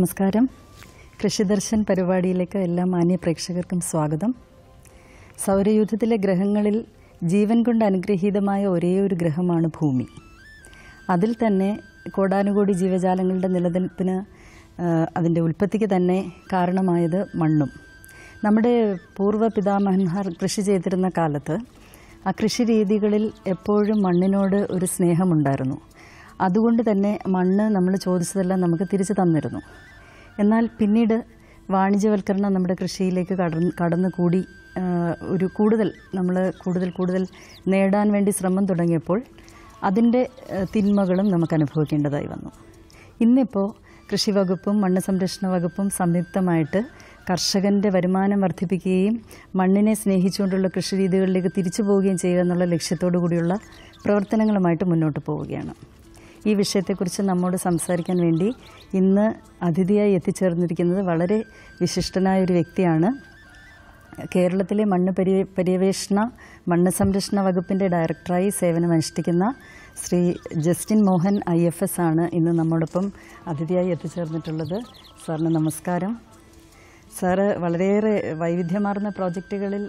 നമസ്കാരം കൃഷിദർശൻ പരിപാടിയിലേക്ക് എല്ലാ മാന്യ പ്രേക്ഷകർക്കും സ്വാഗതം സൗരയൂഥത്തിലെ ഗ്രഹങ്ങളിൽ ജീവൻ കൊണ്ട് അനുഗ്രഹീതമായ ഒരേ ഒരു ഗ്രഹമാണ് ഭൂമി അതിൽ തന്നെ കോടാനുകോടി ജീവജാലങ്ങളുടെ നിലനിൽപ്പിന് അതിൻ്റെ ഉൽപ്പത്തിക്ക് തന്നെ കാരണമായത് മണ്ണും നമ്മുടെ പൂർവ്വ പിതാമഹന്മാർ കൃഷി ചെയ്തിരുന്ന കാലത്ത് ആ കൃഷി രീതികളിൽ എപ്പോഴും മണ്ണിനോട് ഒരു സ്നേഹമുണ്ടായിരുന്നു അതുകൊണ്ട് തന്നെ മണ്ണ് നമ്മൾ ചോദിച്ചതെല്ലാം നമുക്ക് തിരിച്ചു തന്നിരുന്നു എന്നാൽ പിന്നീട് വാണിജ്യവൽക്കരണം നമ്മുടെ കൃഷിയിലേക്ക് കടന്നു കടന്നുകൂടി ഒരു കൂടുതൽ നമ്മൾ കൂടുതൽ കൂടുതൽ നേടാൻ വേണ്ടി ശ്രമം തുടങ്ങിയപ്പോൾ അതിൻ്റെ തിന്മകളും നമുക്ക് അനുഭവിക്കേണ്ടതായി വന്നു ഇന്നിപ്പോൾ കൃഷി വകുപ്പും മണ്ണ് സംരക്ഷണ വകുപ്പും സംയുക്തമായിട്ട് കർഷകൻ്റെ വരുമാനം വർദ്ധിപ്പിക്കുകയും മണ്ണിനെ സ്നേഹിച്ചുകൊണ്ടുള്ള കൃഷി രീതികളിലേക്ക് തിരിച്ചു പോവുകയും ചെയ്യുക എന്നുള്ള ലക്ഷ്യത്തോടു കൂടിയുള്ള പ്രവർത്തനങ്ങളുമായിട്ട് മുന്നോട്ട് പോവുകയാണ് ഈ വിഷയത്തെക്കുറിച്ച് നമ്മോട് സംസാരിക്കാൻ വേണ്ടി ഇന്ന് അതിഥിയായി എത്തിച്ചേർന്നിരിക്കുന്നത് വളരെ വിശിഷ്ടനായ ഒരു വ്യക്തിയാണ് കേരളത്തിലെ മണ്ണ് പരി പര്യവേഷണ മണ്ണ് സംരക്ഷണ വകുപ്പിൻ്റെ ഡയറക്ടറായി സേവനമനുഷ്ഠിക്കുന്ന Shri Justin Mohan I F S ആണ് ഇന്ന് നമ്മോടൊപ്പം അതിഥിയായി എത്തിച്ചേർന്നിട്ടുള്ളത് സാറിന് നമസ്കാരം സാറ് വളരെയേറെ വൈവിധ്യമാർന്ന പ്രോജക്റ്റുകളിൽ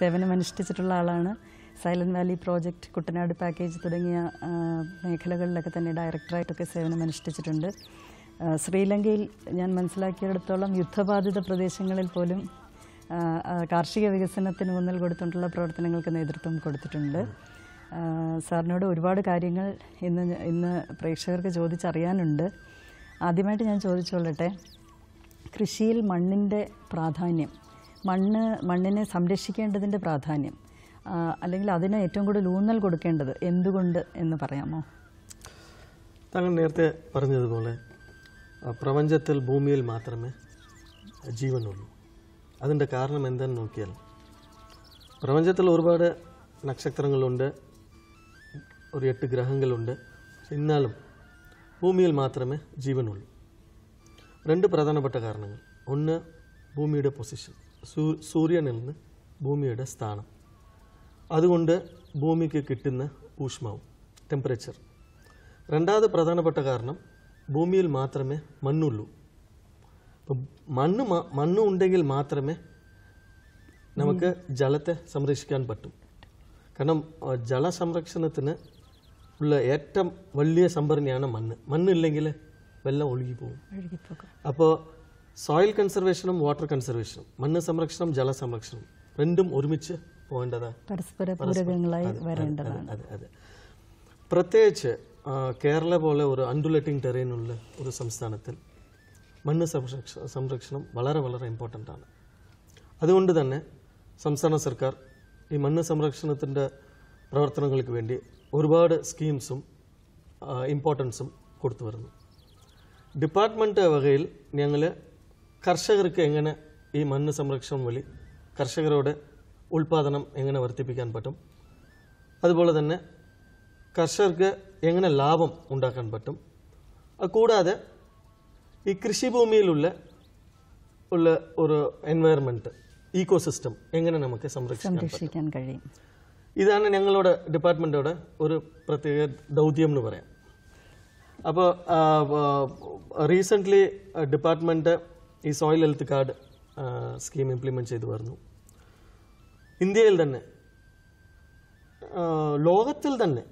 സേവനമനുഷ്ഠിച്ചിട്ടുള്ള ആളാണ് സൈലന്റ് വാലി പ്രോജക്റ്റ് കുട്ടനാട് പാക്കേജ് തുടങ്ങിയ മേഖലകളിലൊക്കെ തന്നെ ഡയറക്ടറായിട്ടൊക്കെ സേവനമനുഷ്ഠിച്ചിട്ടുണ്ട് ശ്രീലങ്കയിൽ ഞാൻ മനസ്സിലാക്കിയെടുത്തോളം യുദ്ധബാധിത പ്രദേശങ്ങളിൽ പോലും കാർഷിക വികസനത്തിന് മുന്നിൽ കൊടുത്തിട്ടുള്ള പ്രവർത്തനങ്ങൾക്ക് നേതൃത്വം കൊടുത്തിട്ടുണ്ട് സാറിനോട് ഒരുപാട് കാര്യങ്ങൾ ഇന്ന് ഇന്ന് പ്രേക്ഷകർക്ക് ചോദിച്ചറിയാനുണ്ട് ആദ്യമായിട്ട് ഞാൻ ചോദിച്ചോളട്ടെ കൃഷിയിൽ മണ്ണിൻ്റെ പ്രാധാന്യം മണ്ണ് മണ്ണിനെ സംരക്ഷിക്കേണ്ടതിൻ്റെ പ്രാധാന്യം അല്ലെങ്കിൽ അതിന് ഏറ്റവും കൂടുതൽ ഊന്നൽ കൊടുക്കേണ്ടത് എന്തുകൊണ്ട് എന്ന് പറയാമോ താങ്കൾ നേരത്തെ പറഞ്ഞതുപോലെ പ്രപഞ്ചത്തിൽ ഭൂമിയിൽ മാത്രമേ ജീവനുള്ളൂ അതിൻ്റെ കാരണം എന്തെന്ന് നോക്കിയാൽ പ്രപഞ്ചത്തിൽ ഒരുപാട് നക്ഷത്രങ്ങളുണ്ട് ഒരു എട്ട് ഗ്രഹങ്ങളുണ്ട് എന്നാലും ഭൂമിയിൽ മാത്രമേ ജീവനുള്ളൂ രണ്ട് പ്രധാനപ്പെട്ട കാരണങ്ങൾ ഒന്ന് ഭൂമിയുടെ പൊസിഷൻ സൂര്യനിൽ നിന്ന് ഭൂമിയുടെ സ്ഥാനം അതുകൊണ്ട് ഭൂമിക്ക് കിട്ടുന്ന ഊഷ്മാവ് ടെമ്പറേച്ചർ രണ്ടാമത് പ്രധാനപ്പെട്ട കാരണം ഭൂമിയിൽ മാത്രമേ മണ്ണുള്ളൂ അപ്പം മണ്ണ് മണ്ണ് ഉണ്ടെങ്കിൽ മാത്രമേ നമുക്ക് ജലത്തെ സംരക്ഷിക്കാൻ പറ്റും കാരണം ജല സംരക്ഷണത്തിന് ഉള്ള ഏറ്റവും വലിയ സംഭരണിയാണ് മണ്ണ് മണ്ണില്ലെങ്കിൽ വെള്ളം ഒഴുകി പോകും അപ്പോൾ സോയിൽ കൺസർവേഷനും വാട്ടർ കൺസർവേഷനും മണ്ണ് സംരക്ഷണം ജല സംരക്ഷണം രണ്ടും ഒരുമിച്ച് പോകേണ്ടതാണ് പരസ്പര പൂരകങ്ങളായി വരേണ്ടതാണ് പ്രത്യേകിച്ച് കേരള പോലെ ഒരു അൺഡുലേറ്റിംഗ് ടെറൈനുള്ള ഒരു സംസ്ഥാനത്തിൽ മണ്ണ് സംരക്ഷ സംരക്ഷണം വളരെ വളരെ ഇമ്പോർട്ടൻ്റ് ആണ് അതുകൊണ്ട് തന്നെ സംസ്ഥാന സർക്കാർ ഈ മണ്ണ് സംരക്ഷണത്തിൻ്റെ പ്രവർത്തനങ്ങൾക്ക് വേണ്ടി ഒരുപാട് സ്കീംസും ഇമ്പോർട്ടൻസും കൊടുത്തു വരുന്നു ഡിപ്പാർട്ട്മെൻറ്റ് വകയിൽ ഞങ്ങൾ കർഷകർക്ക് എങ്ങനെ ഈ മണ്ണ് സംരക്ഷണം വഴി കർഷകരോട് ഉൽപാദനം എങ്ങനെ വർദ്ധിപ്പിക്കാൻ പറ്റും അതുപോലെ തന്നെ കർഷകർക്ക് എങ്ങനെ ലാഭം ഉണ്ടാക്കാൻ പറ്റും കൂടാതെ ഈ കൃഷിഭൂമിയിലുള്ള ഉള്ള ഒരു എൻവയറമെൻറ്റ് ഈക്കോസിസ്റ്റം എങ്ങനെ നമുക്ക് സംരക്ഷിക്കാൻ കഴിയും ഇതാണ് ഞങ്ങളുടെ ഡിപ്പാർട്ട്മെൻറ്റോടെ ഒരു പ്രത്യേക ദൗത്യം എന്ന് പറയാം അപ്പോൾ റീസെൻ്റ്ലി ഡിപ്പാർട്ട്മെൻറ്റ് ഈ soil health card scheme implement ചെയ്തു വരുന്നു ഇന്ത്യയിൽ തന്നെ ലോകത്തിൽ തന്നെ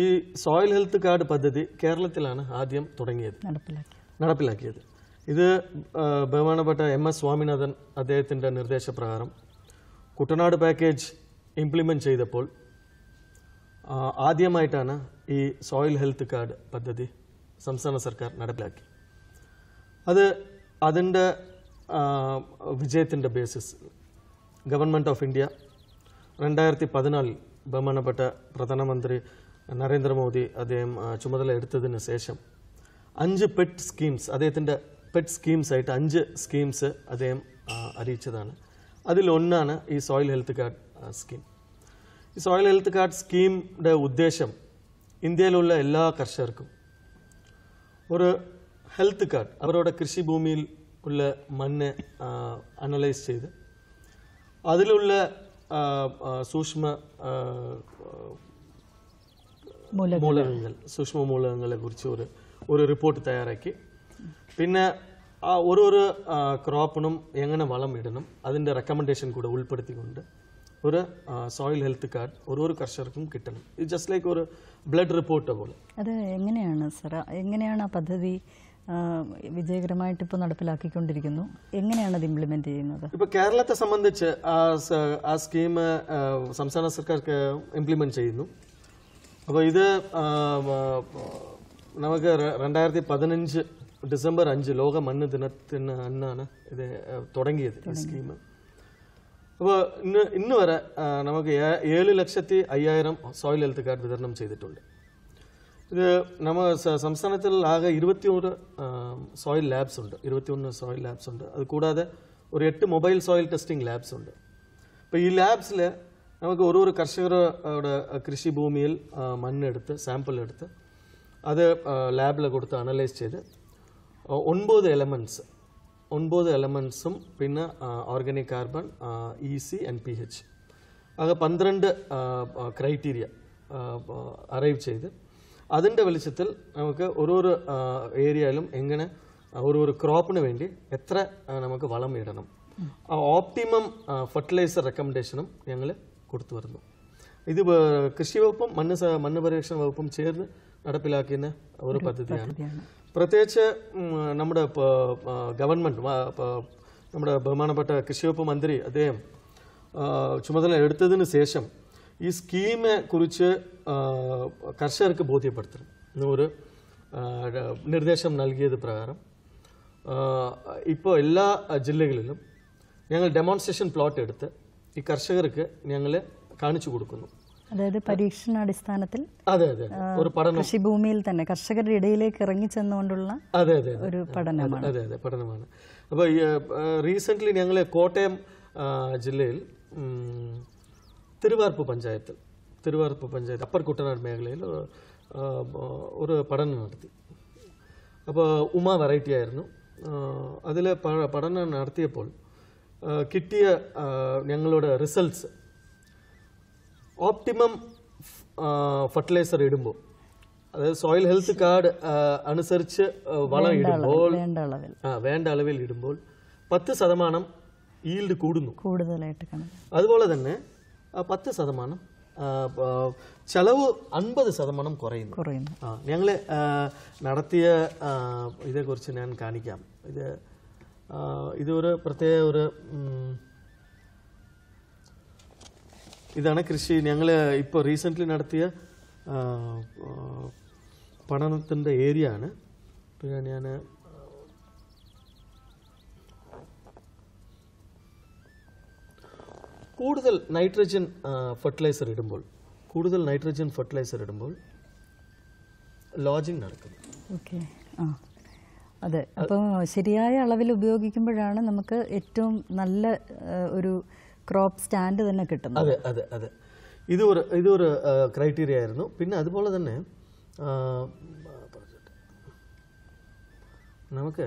ഈ സോയിൽ ഹെൽത്ത് കാർഡ് പദ്ധതി കേരളത്തിലാണ് ആദ്യം തുടങ്ങിയത് നടപ്പിലാക്കിയത് ഇത് ബഹുമാനപ്പെട്ട എം എസ് സ്വാമിനാഥൻ അദ്ദേഹത്തിൻ്റെ നിർദ്ദേശപ്രകാരം കുട്ടനാട് പാക്കേജ് ഇംപ്ലിമെൻറ്റ് ചെയ്തപ്പോൾ ആദ്യമായിട്ടാണ് ഈ സോയിൽ ഹെൽത്ത് കാർഡ് പദ്ധതി സംസ്ഥാന സർക്കാർ നടപ്പിലാക്കി അത് അതിൻ്റെ വിജയത്തിൻ്റെ ബേസിസ് கவர்மெண்ட் ஆஃப் இந்தியா ரெண்டாயிரத்தி പാതിനാലിൽ ബഹുമാനപ്പെട്ട പ്രധാനമന്ത്രി നരേന്ദ്രമോദി അദ്ദേഹം ചുമതല എടുത്തതിന് ശേഷം അഞ്ച് പെറ്റ് സ്കീംസ് അദ്ദേഹത്തിൻ്റെ പെറ്റ് സ്കീംസ് ആയിട്ട് അഞ്ച് സ്കീംസ് അദ്ദേഹം അറിയിച്ചതാണ് അതിലൊന്നാണ് ഈ സോയിൽ ഹെൽത്ത് കാർഡ് സ്കീം ഈ സോയിൽ ഹെൽത്ത് കാർഡ് സ്കീമിൻ്റെ ഉദ്ദേശം ഇന്ത്യയിലുള്ള എല്ലാ കർഷകർക്കും ഒരു ഹെൽത്ത് കാർഡ് അവരുടെ കൃഷിഭൂമിയിൽ ഉള്ള മണ്ണ് അനലൈസ് ചെയ്ത് അതിലുള്ള സൂക്ഷ്മ മൂലകങ്ങൾ സൂക്ഷ്മ മൂലകങ്ങളെ കുറിച്ച് ഒരു ഒരു റിപ്പോർട്ട് തയ്യാറാക്കി പിന്നെ ആ ഓരോരോ ക്രോപ്പിനും എങ്ങനെ വളം ഇടണം അതിൻ്റെ റെക്കമെൻഡേഷൻ കൂടെ ഉൾപ്പെടുത്തിക്കൊണ്ട് ഒരു സോയിൽ ഹെൽത്ത് കാർഡ് ഓരോരോ കർഷകർക്കും കിട്ടണം ഇത് ജസ്റ്റ് ലൈക്ക് ഒരു ബ്ലഡ് റിപ്പോർട്ട് പോലെ അത് എങ്ങനെയാണ് സർ എങ്ങനെയാണ് ആ പദ്ധതി വിജയകരമായിട്ട് ഇപ്പോൾ നടപ്പിലാക്കിക്കൊണ്ടിരിക്കുന്നു എങ്ങനെയാണ് അത് ഇംപ്ലിമെന്റ് ചെയ്യുന്നത് ഇപ്പോൾ കേരളത്തെ സംബന്ധിച്ച് ആ സ്കീം സംസ്ഥാന സർക്കാർ ഇംപ്ലിമെന്റ് ചെയ്യുന്നു അപ്പോൾ ഇത് നമുക്ക് രണ്ടായിരത്തി പതിനഞ്ച് ഡിസംബർ അഞ്ച് ലോക മണ്ണ് ദിനത്തിന് അന്നാണ് ഇത് തുടങ്ങിയത് ഈ സ്കീം അപ്പോൾ ഇന്ന് ഇന്ന് വരെ നമുക്ക് ഏഴ് ലക്ഷത്തി അയ്യായിരം സോയിൽ ഹെൽത്ത് കാർഡ് വിതരണം ചെയ്തിട്ടുണ്ട് ഇത് നമ്മൾ സംസ്ഥാനത്തിൽ ആകെ ഇരുപത്തി ഒരു സോയിൽ ലാബ്സ് ഉണ്ട് ഇരുപത്തിയൊന്ന് സോയിൽ ലാബ്സ് ഉണ്ട് അത് കൂടാതെ ഒരു എട്ട് മൊബൈൽ സോയിൽ ടെസ്റ്റിംഗ് ലാബ്സ് ഉണ്ട് അപ്പോൾ ഈ ലാബ്സിൽ നമുക്ക് ഒരു ഒരു കർഷകരുടെ കൃഷിഭൂമിയിൽ മണ്ണെടുത്ത് സാമ്പിൾ എടുത്ത് അത് ലാബിൽ കൊടുത്ത് അനലൈസ് ചെയ്ത് ഒൻപത് എലമെൻറ്റ്സ് ഒൻപത് എലമെൻറ്റ്സും പിന്നെ organic carbon E C and P H ആകെ പന്ത്രണ്ട് ക്രൈറ്റീരിയ അറൈവ് ചെയ്ത് അതിൻ്റെ വെളിച്ചത്തിൽ നമുക്ക് ഓരോ ഏരിയയിലും എങ്ങനെ ഒരു ക്രോപ്പിന് വേണ്ടി എത്ര നമുക്ക് വളം ഇടണം ഓപ്റ്റിമം ഫെർട്ടിലൈസർ റെക്കമെൻഡേഷനും ഞങ്ങൾ കൊടുത്തു വരുന്നു ഇത് വകുപ്പും മണ്ണ് മണ്ണ് പരിരക്ഷണ വകുപ്പും ചേർന്ന് നടപ്പിലാക്കുന്ന ഒരു പദ്ധതിയാണ് പ്രത്യേകിച്ച് നമ്മുടെ ഗവൺമെൻറ് നമ്മുടെ ബഹുമാനപ്പെട്ട കൃഷിവകുപ്പ് മന്ത്രി അദ്ദേഹം ചുമതല എടുത്തതിന് ശേഷം ഈ സ്കീമെ കുറിച്ച് കർഷകർക്ക് ബോധ്യപ്പെടുത്തണം ഒരു നിർദ്ദേശം നൽകിയത് പ്രകാരം ഇപ്പോൾ എല്ലാ ജില്ലകളിലും ഞങ്ങൾ ഡെമോൺസ്ട്രേഷൻ പ്ലോട്ട് എടുത്ത് ഈ കർഷകർക്ക് ഞങ്ങൾ കാണിച്ചു കൊടുക്കുന്നു അതായത് പരീക്ഷണാടിസ്ഥാനത്തിൽ അതെ അതെ ഒരു പഠനം കൃഷിഭൂമിയിൽ തന്നെ കർഷകരുടെ ഇടയിലേക്ക് ഇറങ്ങി ചെന്നുകൊണ്ടുള്ള അതെ അതെ ഒരു പഠനമാണ് അതെ അതെ പഠനമാണ് അപ്പോൾ റീസെൻ്റ്ലി ഞങ്ങൾ കോട്ടയം ജില്ലയിൽ திருவார்ப்பு பஞ்சாயத்து திருவார்ப்பு பஞ்சாயத்து அப்பர் குட்டநாடு மேகலையில் ஒரு படம் நடத்தி அப்போ உமா வெரைட்டி ആയിരുന്നു അതിൽ പഠനം നടത്തിയപ്പോൾ കിട്ടിയ ഞങ്ങളുടെ റിസൾട്ട്സ് ഓപ്റ്റിമം ഫർട്ടിലൈസർ ഇടുമ്പോൾ അതായത് സോയിൽ ഹെൽത്ത് കാർഡ് അനുസരിച്ച് വളം ഇടുമ്പോൾ വേണ്ട അളവിൽ ഇടുമ്പോൾ പത്ത് ശതമാനം ഈൽഡ് കൂടുന്നു കൂടുതലായിട്ട് അതുപോലെ തന്നെ പത്ത് ശതമാനം ചെലവ് അൻപത് ശതമാനം കുറയുന്നു കുറയുന്നു ഞങ്ങൾ നടത്തിയ ഇതേക്കുറിച്ച് ഞാൻ കാണിക്കാം ഇത് ഇതൊരു പ്രത്യേക ഒരു ഇതാണ് കൃഷി ഞങ്ങൾ ഇപ്പോൾ റീസെൻ്റ്ലി നടത്തിയ പഠനത്തിൻ്റെ ഏരിയ ആണ് ഞാൻ കൂടുതൽ നൈട്രജൻ ഫെർട്ടിലൈസർ ഇടുമ്പോൾ കൂടുതൽ നൈട്രജൻ ഫെർട്ടിലൈസർ ഇടുമ്പോൾ ലോജിങ് നടക്കുന്നു ഓക്കെ ആ അതെ അപ്പോൾ ശരിയായ അളവിൽ ഉപയോഗിക്കുമ്പോഴാണ് നമുക്ക് ഏറ്റവും നല്ല ഒരു ക്രോപ്പ് സ്റ്റാൻഡ് തന്നെ കിട്ടുന്നത് അതെ അതെ അതെ ഇതൊരു ഇതൊരു ക്രൈറ്റീരിയ ആയിരുന്നു പിന്നെ അതുപോലെ തന്നെ നമുക്ക്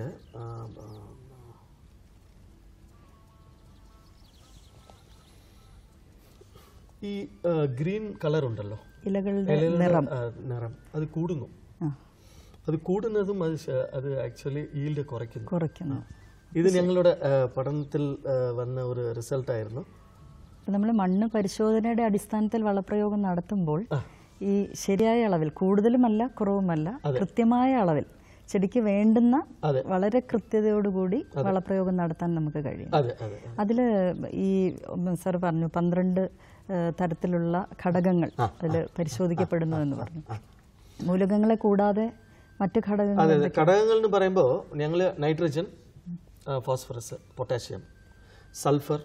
ഈ ഗ്രീൻ കളർ ഉണ്ടല്ലോ ഇലകളുടെ നിറം നിറം അത് കൂടുന്നു അത് കൂടുന്നതും അത് അത് ആക്ച്വലി ഈൽഡ് കുറയ്ക്കുന്നു കുറയ്ക്കുന്നു ഇത് ഞങ്ങളുടെ പഠനത്തിൽ വന്ന ഒരു റിസൾട്ട് ആയിരുന്നു നമ്മൾ മണ്ണ് പരിശോധനയുടെ അടിസ്ഥാനത്തിൽ വളപ്രയോഗം നടത്തുമ്പോൾ ഈ ശരിയായ അളവിൽ കൂടുതലുമല്ല കുറവുമല്ല കൃത്യമായ അളവിൽ ചെടിക്ക് വേണ്ടുന്ന വളരെ കൃത്യതയോടുകൂടി വളപ്രയോഗം നടത്താൻ നമുക്ക് കഴിയും അതിൽ ഈ സാർ പറഞ്ഞു പന്ത്രണ്ട് തരത്തിലുള്ള ഘടകങ്ങൾ അതിൽ പരിശോധിക്കപ്പെടുന്നു എന്ന് പറഞ്ഞു മൂലകങ്ങളെ കൂടാതെ മറ്റു ഘടകങ്ങൾ ഘടകങ്ങൾ എന്ന് പറയുമ്പോൾ ഞങ്ങൾ nitrogen phosphorus potassium sulphur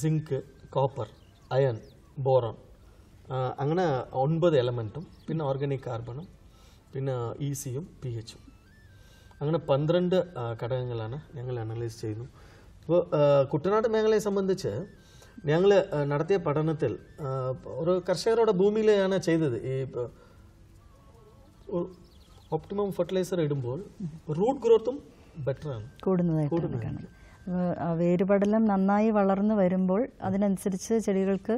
zinc copper iron boron അങ്ങനെ ഒൻപത് എലമെൻറ്റും പിന്നെ ഓർഗാനിക് കാർബണും പിന്നെ ഇ സിയും പി എച്ചും അങ്ങനെ പന്ത്രണ്ട് ഘടകങ്ങളാണ് ഞങ്ങൾ അനലൈസ് ചെയ്യുന്നു അപ്പോൾ കുട്ടനാട് മേഖലയെ സംബന്ധിച്ച് ഞങ്ങൾ നടത്തിയ പഠനത്തിൽ ഒരു കർഷകരുടെ ഭൂമിയിലാണ് ചെയ്തത് ഈ ഒപ്റ്റിമം ഫെർട്ടിലൈസർ ഇടുമ്പോൾ റൂട്ട് ഗ്രോത്തും ബെറ്ററാണ് കൂടുന്നതായിട്ടാണ് വേരുപടലം നന്നായി വളർന്നു വരുമ്പോൾ അതിനനുസരിച്ച് ചെടികൾക്ക്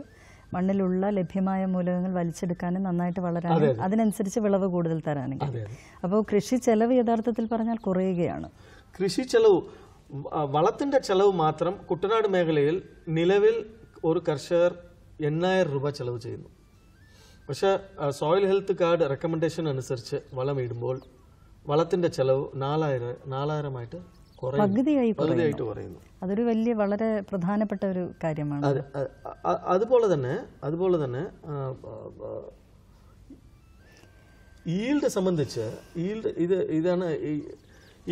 മണ്ണിലുള്ള ലഭ്യമായ മൂലകങ്ങൾ വലിച്ചെടുക്കാനും നന്നായിട്ട് വളരാനും അതിനനുസരിച്ച് വിളവ് കൂടുതൽ തരാനും അപ്പോൾ കൃഷി ചെലവ് യഥാർത്ഥത്തിൽ പറഞ്ഞാൽ കുറയുകയാണ് കൃഷി ചെലവ് വളത്തിൻ്റെ ചെലവ് മാത്രം കുട്ടനാട് മേഖലയിൽ നിലവിൽ ഒരു കർഷകർ എണ്ണായിരം രൂപ ചെലവ് ചെയ്യുന്നു പക്ഷേ സോയിൽ ഹെൽത്ത് കാർഡ് റെക്കമെൻഡേഷൻ അനുസരിച്ച് വളം ഇടുമ്പോൾ വളത്തിന്റെ ചെലവ് നാലായിരം നാലായിരമായിട്ട് പകുതിയായിട്ട് കുറയുന്നു അതൊരു വലിയ വളരെ പ്രധാനപ്പെട്ട ഒരു കാര്യമാണ് അതുപോലെ തന്നെ അതുപോലെ തന്നെ ഈൽഡ് സംബന്ധിച്ച് ഈൽഡ് ഇത് ഇതാണ്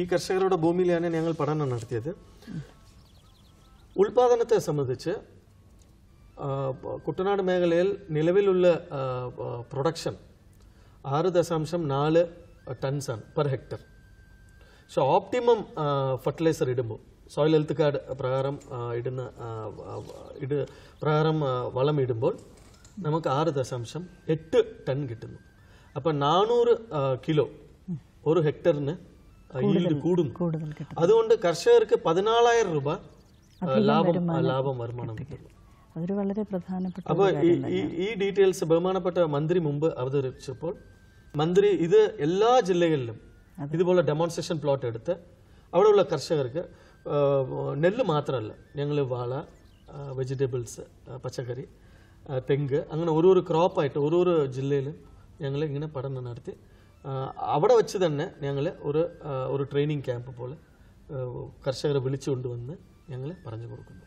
ഈ കർഷകരുടെ ഭൂമിയിലാണ് ഞങ്ങൾ പഠനം നടത്തിയത് ഉൽപാദനത്തെ സംബന്ധിച്ച് കുട്ടനാട് മേഖലയിൽ നിലവിലുള്ള പ്രൊഡക്ഷൻ ആറ് ദശാംശം നാല് ടൺസാണ് per hectare so optimum fertiliser ഇടുമ്പോൾ സോയിൽ ഹെൽത്ത് കാർഡ് പ്രകാരം ഇടുന്ന ഇട് പ്രകാരം വളം ഇടുമ്പോൾ നമുക്ക് ആറ് ദശാംശം എട്ട് ടൺ കിട്ടുന്നു അപ്പം നാനൂറ് കിലോ ഒരു ഹെക്ടറിന് കൂടും കൂടുതൽ കിട്ടും അതുകൊണ്ട് കർഷകർക്ക് പതിനാലായിരം രൂപ ലാഭം ലാഭം വരുമാനം കിട്ടും അതൊരു വളരെ പ്രധാനപ്പെട്ട അപ്പോൾ ഈ ഡീറ്റെയിൽസ് ബഹുമാനപ്പെട്ട മന്ത്രി മുമ്പ് അവതരിച്ചപ്പോൾ മന്ത്രി ഇത് എല്ലാ ജില്ലകളിലും ഇതുപോലെ ഡെമോൺസ്ട്രേഷൻ പ്ലോട്ട് എടുത്ത് അവിടെയുള്ള കർഷകർക്ക് നെല്ല് മാത്രമല്ല ഞങ്ങൾ വാള വെജിറ്റബിൾസ് പച്ചക്കറി തെങ്ങ് അങ്ങനെ ഓരോരോ ക്രോപ്പായിട്ട് ഓരോരോ ജില്ലയിലും ഞങ്ങൾ ഇങ്ങനെ പഠനം നടത്തി അവിടെ വെച്ച് തന്നെ ഞങ്ങൾ ഒരു ഒരു ട്രെയിനിങ് ക്യാമ്പ് പോലെ കർഷകരെ വിളിച്ചുകൊണ്ടുവന്ന് ഞങ്ങൾ പറഞ്ഞു കൊടുക്കുന്നു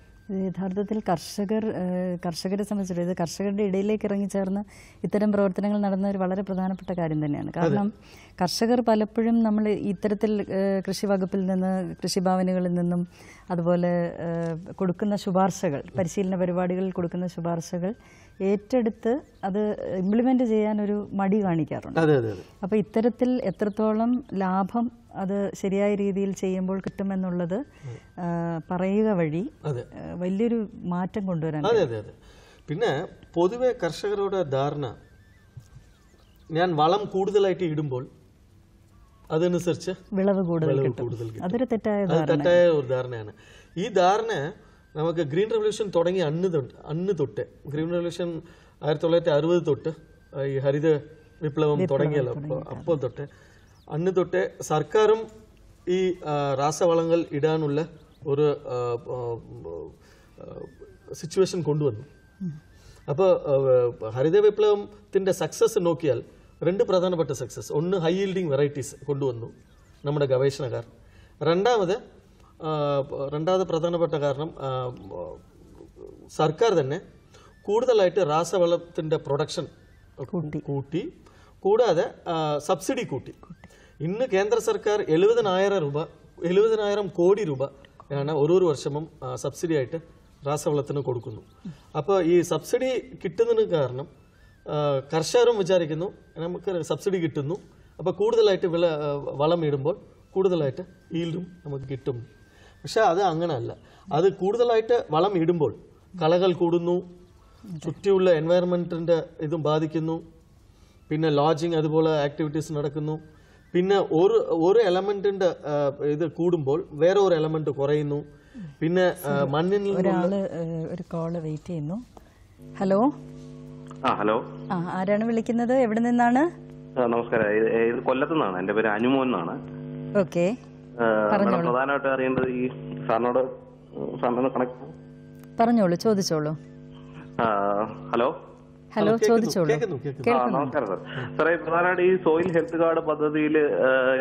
യഥാർത്ഥത്തിൽ കർഷകർ കർഷകരെ സംബന്ധിച്ചിടത്തോളം ഇത് കർഷകരുടെ ഇടയിലേക്ക് ഇറങ്ങി ചേർന്ന് ഇത്തരം പ്രവർത്തനങ്ങൾ നടന്ന ഒരു വളരെ പ്രധാനപ്പെട്ട കാര്യം തന്നെയാണ് കാരണം കർഷകർ പലപ്പോഴും നമ്മൾ ഇത്തരത്തിൽ കൃഷി വകുപ്പിൽ നിന്ന് കൃഷിഭവനുകളിൽ നിന്നും അതുപോലെ കൊടുക്കുന്ന ശുപാർശകൾ പരിശീലന പരിപാടികളിൽ കൊടുക്കുന്ന ശുപാർശകൾ ഏറ്റെടുത്ത് അത് ചെയ്യാൻ ഒരു മടി കാണിക്കാറുണ്ട് അപ്പോൾ ഇത്തരത്തിൽ എത്രത്തോളം ലാഭം അത് ശരിയായ രീതിയിൽ ചെയ്യുമ്പോൾ കിട്ടുമെന്നുള്ളത് പറയുക വഴി വലിയൊരു മാറ്റം കൊണ്ടുവരാൻ അതെ അതെ അതെ പിന്നെ പൊതുവെ കർഷകരുടെ ധാരണ ഞാൻ വളം കൂടുതലായിട്ട് ഇടുമ്പോൾ അതനുസരിച്ച് വിളവ് കൂടുതൽ അതൊരു തെറ്റായ തെറ്റായ ഒരു ധാരണയാണ് ഈ ധാരണ നമുക്ക് ഗ്രീൻ റെവല്യൂഷൻ തുടങ്ങി അന്ന് തൊട്ട് അന്ന് തൊട്ട് ഗ്രീൻ റെവല്യൂഷൻ ആയിരത്തി തൊള്ളായിരത്തി അറുപത് തൊട്ട് ഈ ഹരിത വിപ്ലവം തുടങ്ങിയല്ലോ അപ്പോൾ അപ്പോൾ തൊട്ട് അന്ന് തൊട്ട് സർക്കാരും ഈ രാസവളങ്ങൾ ഇടാനുള്ള ഒരു സിറ്റുവേഷൻ കൊണ്ടുവന്നു അപ്പോൾ ഹരിത വിപ്ലവത്തിൻ്റെ സക്സസ് നോക്കിയാൽ രണ്ട് പ്രധാനപ്പെട്ട സക്സസ് ഒന്ന് ഹൈ ഈൽഡിങ് വെറൈറ്റീസ് കൊണ്ടുവന്നു നമ്മുടെ ഗവേഷണകാർ രണ്ടാമത് രണ്ടാമത് പ്രധാനപ്പെട്ട കാരണം സർക്കാർ തന്നെ കൂടുതലായിട്ട് രാസവളത്തിൻ്റെ പ്രൊഡക്ഷൻ കൂട്ടി കൂടാതെ സബ്സിഡി കൂട്ടി ഇന്ന് കേന്ദ്ര സർക്കാർ എഴുപതിനായിരം രൂപ എഴുപതിനായിരം കോടി രൂപ ആണ് ഓരോരു വർഷവും സബ്സിഡി ആയിട്ട് രാസവളത്തിന് കൊടുക്കുന്നു അപ്പോൾ ഈ സബ്സിഡി കിട്ടുന്നതിന് കാരണം കർഷകരും വിചാരിക്കുന്നു നമുക്ക് സബ്സിഡി കിട്ടുന്നു അപ്പോൾ കൂടുതലായിട്ട് വിള വളം ഇടുമ്പോൾ കൂടുതലായിട്ട് ഈൽഡും നമുക്ക് കിട്ടും പക്ഷെ അത് അങ്ങനെ അല്ല അത് കൂടുതലായിട്ട് വളം ഇടുമ്പോൾ കളകൾ കൂടുന്നു ചുറ്റിയുള്ള എൻവയറമെൻറ്റിൻ്റെ ഇതും ബാധിക്കുന്നു പിന്നെ ലോഡ്ജിങ് അതുപോലെ ആക്ടിവിറ്റീസ് നടക്കുന്നു പിന്നെ ഒരു ഒരു എലമെന്റിന്റെ ഇത് കൂടുമ്പോൾ വേറെ ഒരു എലമെന്റ് കുറയുന്നു പിന്നെ മണ്ണിൽ ഒരാള് ഒരു കോള് വെയിറ്റ് ചെയ്യുന്നു ഹലോ ആ ഹലോ ആ ആരാണ് വിളിക്കുന്നത് എവിടെ നിന്നാണ് നമസ്കാരം ഇത് കൊല്ലത്തു നിന്നാണ് എന്റെ പേര് അനുമോൻ എന്നാണ് ഓക്കെ പ്രധാനമായിട്ട് അറിയേണ്ടത് ഈ സാറിനോട് കണക്ട് പറഞ്ഞോളൂ ചോദിച്ചോളൂ ഹലോ ഹലോ ചോദിച്ചോളൂ നമസ്കാരം സാർ സാറേ പ്രധാനമായിട്ട് ഈ സോയിൽ ഹെൽത്ത് കാർഡ് പദ്ധതിയിൽ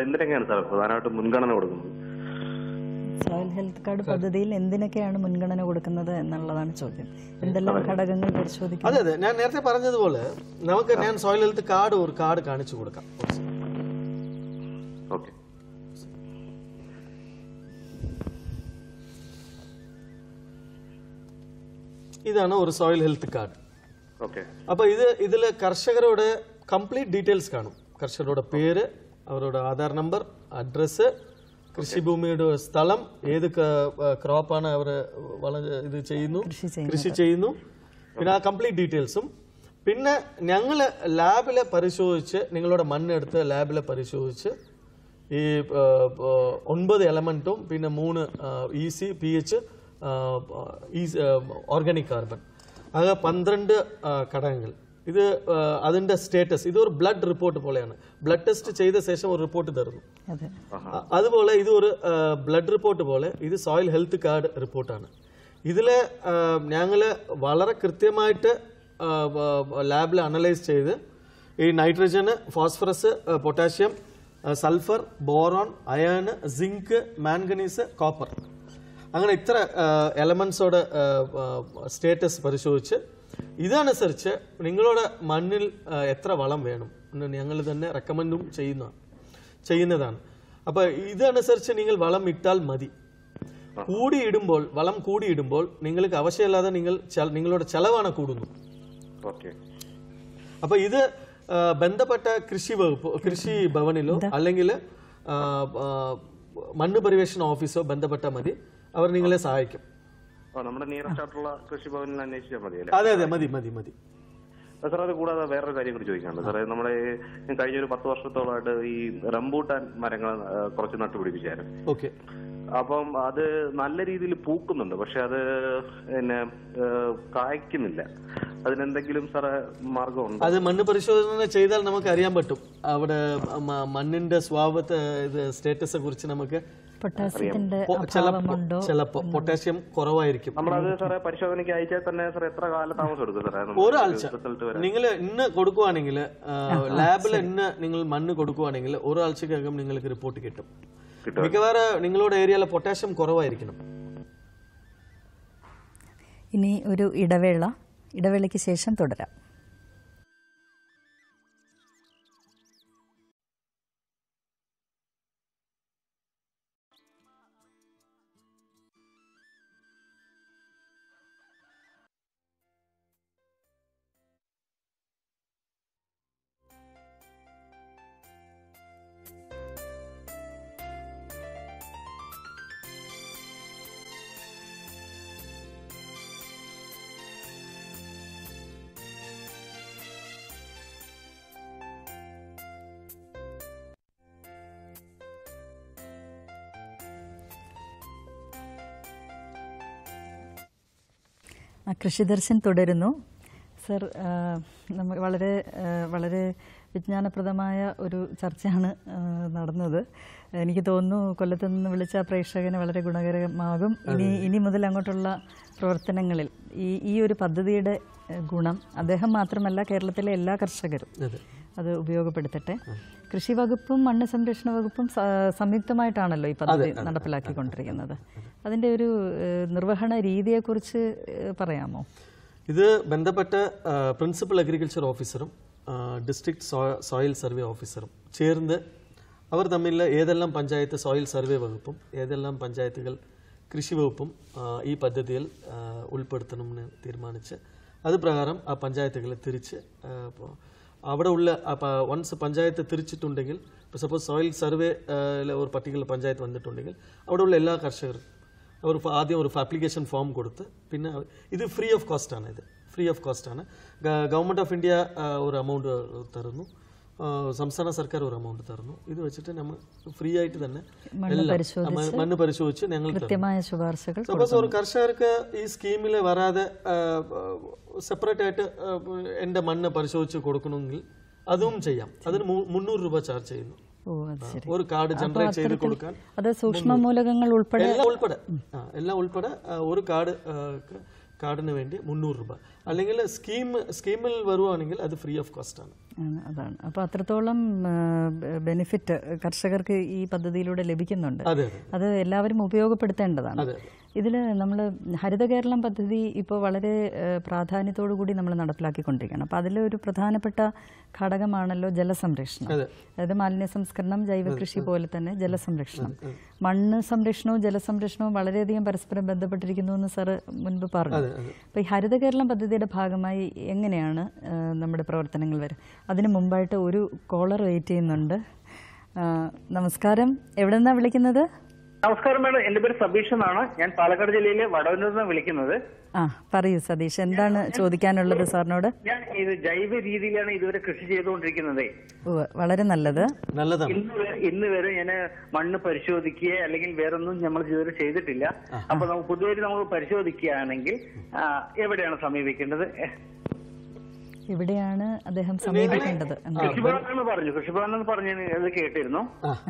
എന്തിനൊക്കെയാണ് സാർ പ്രധാനമായിട്ട് മുൻഗണന കൊടുക്കുന്നത് ഹെൽത്ത് കാർഡ് പദ്ധതിയിൽ എന്തിനൊക്കെയാണ് മുൻഗണന കൊടുക്കുന്നത് എന്നുള്ളതാണ് ചോദ്യം എന്തെല്ലാം ഘടകങ്ങൾ പരിശോധിക്കും അതെ അതെ ഞാൻ നേരത്തെ പറഞ്ഞതുപോലെ നമുക്ക് ഞാൻ സോയിൽ ഹെൽത്ത് കാർഡ് ഒരു കാർഡ് കാണിച്ചു കൊടുക്കാം ഇതാണ് ഒരു സോയിൽ ഹെൽത്ത് കാർഡ് അപ്പൊ ഇത് ഇതിൽ കർഷകരോട് കംപ്ലീറ്റ് ഡീറ്റെയിൽസ് കാണും കർഷകരുടെ പേര് അവരുടെ ആധാർ നമ്പർ അഡ്രസ്സ് കൃഷിഭൂമിയുടെ സ്ഥലം ഏത് ക്രോപ്പാണ് അവർ വള ഇത് ചെയ്യുന്നു കൃഷി ചെയ്യുന്നു പിന്നെ ആ കംപ്ലീറ്റ് ഡീറ്റെയിൽസും പിന്നെ ഞങ്ങൾ ലാബിൽ പരിശോധിച്ച് നിങ്ങളുടെ മണ്ണെടുത്ത് ലാബിൽ പരിശോധിച്ച് ഈ ഒൻപത് എലമെൻറ്റും പിന്നെ മൂന്ന് ഇ സി പി എച്ച് ഈ ഓർഗാനിക് കാർബൺ അത് പന്ത്രണ്ട് ഘടകങ്ങൾ ഇത് അതിന്റെ സ്റ്റേറ്റസ് ഇത് ഒരു ബ്ലഡ് റിപ്പോർട്ട് പോലെയാണ് ബ്ലഡ് ടെസ്റ്റ് ചെയ്ത ശേഷം ഒരു റിപ്പോർട്ട് തരുന്നു അതുപോലെ ഇത് ഒരു ബ്ലഡ് റിപ്പോർട്ട് പോലെ ഇത് സോയിൽ ഹെൽത്ത് കാർഡ് റിപ്പോർട്ടാണ് ഇതിൽ ഞങ്ങൾ വളരെ കൃത്യമായിട്ട് ലാബിൽ അനലൈസ് ചെയ്ത് ഈ nitrogen phosphorus potassium sulphur boron iron zinc manganese copper അങ്ങനെ ഇത്ര എലമെൻസോടെ സ്റ്റേറ്റസ് പരിശോധിച്ച് ഇതനുസരിച്ച് നിങ്ങളുടെ മണ്ണിൽ എത്ര വളം വേണം ഞങ്ങൾ തന്നെ റെക്കമെൻഡും ചെയ്യുന്ന ചെയ്യുന്നതാണ് അപ്പോൾ ഇതനുസരിച്ച് നിങ്ങൾ വളം ഇട്ടാൽ മതി കൂടിയിടുമ്പോൾ വളം കൂടിയിടുമ്പോൾ നിങ്ങൾക്ക് ആവശ്യമില്ലാതെ നിങ്ങൾ നിങ്ങളുടെ ചെലവാണ് കൂടുന്നു അപ്പൊ ഇത് ബന്ധപ്പെട്ട കൃഷി വകുപ്പ് കൃഷി ഭവനിലോ അല്ലെങ്കിൽ മണ്ണ് പരിവേഷണ ഓഫീസോ ബന്ധപ്പെട്ട മതി അവർ നിങ്ങളെ സഹായിക്കും നമ്മുടെ നിയറസ്റ്റ് ആയിട്ടുള്ള കൃഷിഭവനിൽ അന്വേഷിച്ചാൽ മതിയല്ലേ അതെ അതെ മതി മതി മതി സാർ അത് കൂടാതെ വേറൊരു കാര്യം കൂടി ചോദിക്കാനുണ്ട് സാറേ നമ്മുടെ കഴിഞ്ഞ ഒരു പത്ത് വർഷത്തോളമായിട്ട് ഈ റംബൂട്ടാൻ മരങ്ങൾ കുറച്ച് നട്ടുപിടിപ്പിച്ചായിരുന്നു ഓക്കെ അപ്പം അത് നല്ല രീതിയിൽ പൂക്കുന്നുണ്ട് പക്ഷെ അത് പിന്നെ കായ്ക്കുന്നില്ല അതിനെന്തെങ്കിലും സാറ് മാർഗമുണ്ട് അത് മണ്ണ് പരിശോധന ചെയ്താൽ നമുക്ക് അറിയാൻ പറ്റും അവിടെ മണ്ണിന്റെ സ്വഭാവത്തെ സ്റ്റേറ്റസെ കുറിച്ച് നമുക്ക് ചിലപ്പോ പൊട്ടാസ്യം കുറവായിരിക്കും നമ്മളത് സാറേ പരിശോധനയ്ക്ക് അയച്ചാൽ തന്നെ എത്ര കാല ഒരാഴ്ച നിങ്ങൾ ഇന്ന് കൊടുക്കുവാണെങ്കിൽ ലാബിൽ ഇന്ന് നിങ്ങൾ മണ്ണ് കൊടുക്കുവാണെങ്കിൽ ഒരാഴ്ചക്കകം നിങ്ങൾക്ക് റിപ്പോർട്ട് കിട്ടും മിക്കവാറും നിങ്ങളുടെ ഏരിയയിലെ പൊട്ടാസ്യം കുറവായിരിക്കണം ഇനി ഒരു ഇടവേള ഇടവേളയ്ക്ക് ശേഷം തുടരാം കൃഷിദർശൻ തുടരുന്നു സർ നമ്മൾ വളരെ വളരെ വിജ്ഞാനപ്രദമായ ഒരു ചർച്ചയാണ് നടന്നത് എനിക്ക് തോന്നുന്നു കൊല്ലത്തു നിന്ന് വിളിച്ച പ്രേക്ഷകന് വളരെ ഗുണകരമാകും ഇനി ഇനി മുതൽ അങ്ങോട്ടുള്ള പ്രവർത്തനങ്ങളിൽ ഈ ഈ ഒരു പദ്ധതിയുടെ ഗുണം അദ്ദേഹം മാത്രമല്ല കേരളത്തിലെ എല്ലാ കർഷകരും അത് ഉപയോഗപ്പെടുത്തട്ടെ കൃഷി വകുപ്പും മണ്ണ് സംരക്ഷണ വകുപ്പും സംയുക്തമായിട്ടാണല്ലോ ഈ പദ്ധതി നടപ്പിലാക്കിക്കൊണ്ടിരിക്കുന്നത് അതിൻ്റെ ഒരു നിർവഹണ രീതിയെക്കുറിച്ച് പറയാമോ ഇത് ബന്ധപ്പെട്ട പ്രിൻസിപ്പൽ അഗ്രികൾച്ചർ ഓഫീസറും ഡിസ്ട്രിക്ട് സോയിൽ സർവേ ഓഫീസറും ചേർന്ന് അവർ തമ്മിൽ ഏതെല്ലാം പഞ്ചായത്ത് സോയിൽ സർവേ വകുപ്പും ഏതെല്ലാം പഞ്ചായത്തുകൾ കൃഷി വകുപ്പും ഈ പദ്ധതിയിൽ ഉൾപ്പെടുത്തണമെന്ന് തീരുമാനിച്ച് അത് പ്രകാരം ആ പഞ്ചായത്തുകളെ തിരിച്ച് അവിടെ ഉള്ള വൺസ് പഞ്ചായത്ത് തിരിച്ചിട്ടുണ്ടെങ്കിൽ ഇപ്പോൾ സപ്പോസ് സോയിൽ സർവേ ഒരു പർട്ടിക്കുലർ പഞ്ചായത്ത് വന്നിട്ടുണ്ടെങ്കിൽ അവിടെയുള്ള എല്ലാ കർഷകരും അവർ ആദ്യം ഒരു ആപ്ലിക്കേഷൻ ഫോം കൊടുത്ത് പിന്നെ ഇത് ഫ്രീ ഓഫ് കോസ്റ്റാണ് ഇത് ഫ്രീ ഓഫ് കോസ്റ്റാണ് ഗവൺമെൻറ് ഓഫ് ഇന്ത്യ ഒരു എമൗണ്ട് തരുന്നു സംസ്ഥാന സർക്കാർ ഒരു എമൗണ്ട് തരുന്നു ഇത് വെച്ചിട്ട് നമ്മൾ ഫ്രീ ആയിട്ട് തന്നെ മണ്ണ് പരിശോധിച്ച് ഞങ്ങൾ കൃത്യമായ ശുപാർശകൾ സപ്പോസ് ഒരു കർഷകർക്ക് ഈ സ്കീമിൽ വരാതെ സെപ്പറേറ്റ് ആയിട്ട് എൻ്റെ മണ്ണ് പരിശോധിച്ച് കൊടുക്കണമെങ്കിൽ അതും ചെയ്യാം അതിന് മുന്നൂറ് രൂപ ചാർജ് ചെയ്യുന്നു ഒരു കാർഡ് ജനറേറ്റ് ചെയ്ത് കൊടുക്കാൻ അത് സൂക്ഷ്മ മൂലകങ്ങൾ ഉൾപ്പെടെ ഉൾപ്പെടെ എല്ലാം ഉൾപ്പെടെ ഒരു കാർഡ് കാർഡിന് വേണ്ടി മുന്നൂറ് രൂപ അല്ലെങ്കിൽ സ്കീം സ്കീമിൽ വരുവാണെങ്കിൽ അത് ഫ്രീ ഓഫ് കോസ്റ്റ് ആണ് അതാണ് അപ്പോൾ അത്രത്തോളം ബെനിഫിറ്റ് കർഷകർക്ക് ഈ പദ്ധതിയിലൂടെ ലഭിക്കുന്നുണ്ട് അത് എല്ലാവരും ഉപയോഗപ്പെടുത്തേണ്ടതാണ് ഇതിൽ നമ്മൾ ഹരിത കേരളം പദ്ധതി ഇപ്പോൾ വളരെ പ്രാധാന്യത്തോടു കൂടി നമ്മൾ നടപ്പിലാക്കിക്കൊണ്ടിരിക്കുകയാണ് അപ്പോൾ അതിലൊരു പ്രധാനപ്പെട്ട ഘടകമാണല്ലോ ജലസംരക്ഷണം അതായത് മാലിന്യ സംസ്കരണം ജൈവ കൃഷി പോലെ തന്നെ ജലസംരക്ഷണം മണ്ണ് സംരക്ഷണവും ജലസംരക്ഷണവും വളരെയധികം പരസ്പരം ബന്ധപ്പെട്ടിരിക്കുന്നു എന്ന് സാറ് മുൻപ് പറഞ്ഞു അപ്പോൾ ഈ ഹരിത കേരളം പദ്ധതിയുടെ ഭാഗമായി എങ്ങനെയാണ് നമ്മുടെ പ്രവർത്തനങ്ങൾ വരെ അതിന് മുമ്പായിട്ട് ഒരു കോളർ വെയിറ്റ് ചെയ്യുന്നുണ്ട് നമസ്കാരം എവിടെ നിന്നാണ് വിളിക്കുന്നത് നമസ്കാരം മാഡം എന്റെ പേര് സതീഷ് എന്നാണ് ഞാൻ പാലക്കാട് ജില്ലയിലെ വടവന്നൂരിൽ നിന്ന് വിളിക്കുന്നത് ആ പറയൂ സതീഷ് എന്താണ് ചോദിക്കാനുള്ളത് സാറിനോട് ഞാൻ ഇത് ജൈവ രീതിയിലാണ് ഇതുവരെ കൃഷി ചെയ്തുകൊണ്ടിരിക്കുന്നത് വളരെ നല്ലത് നല്ലതാണ് ഇന്ന് വരെ- ഞാന് വരെ മണ്ണ് പരിശോധിക്കുക അല്ലെങ്കിൽ വേറൊന്നും നമ്മൾ ഇതുവരെ ചെയ്തിട്ടില്ല അപ്പൊ നമുക്ക് പുതിയ നമ്മൾ പരിശോധിക്കുകയാണെങ്കിൽ എവിടെയാണ് സമീപിക്കേണ്ടത് ഇവിടെയാണ് അദ്ദേഹം സമീപിക്കേണ്ടത് കൃഷിഭവനാണ് പറഞ്ഞു കൃഷിഭവൻ എന്ന് പറഞ്ഞു അത് കേട്ടിരുന്നു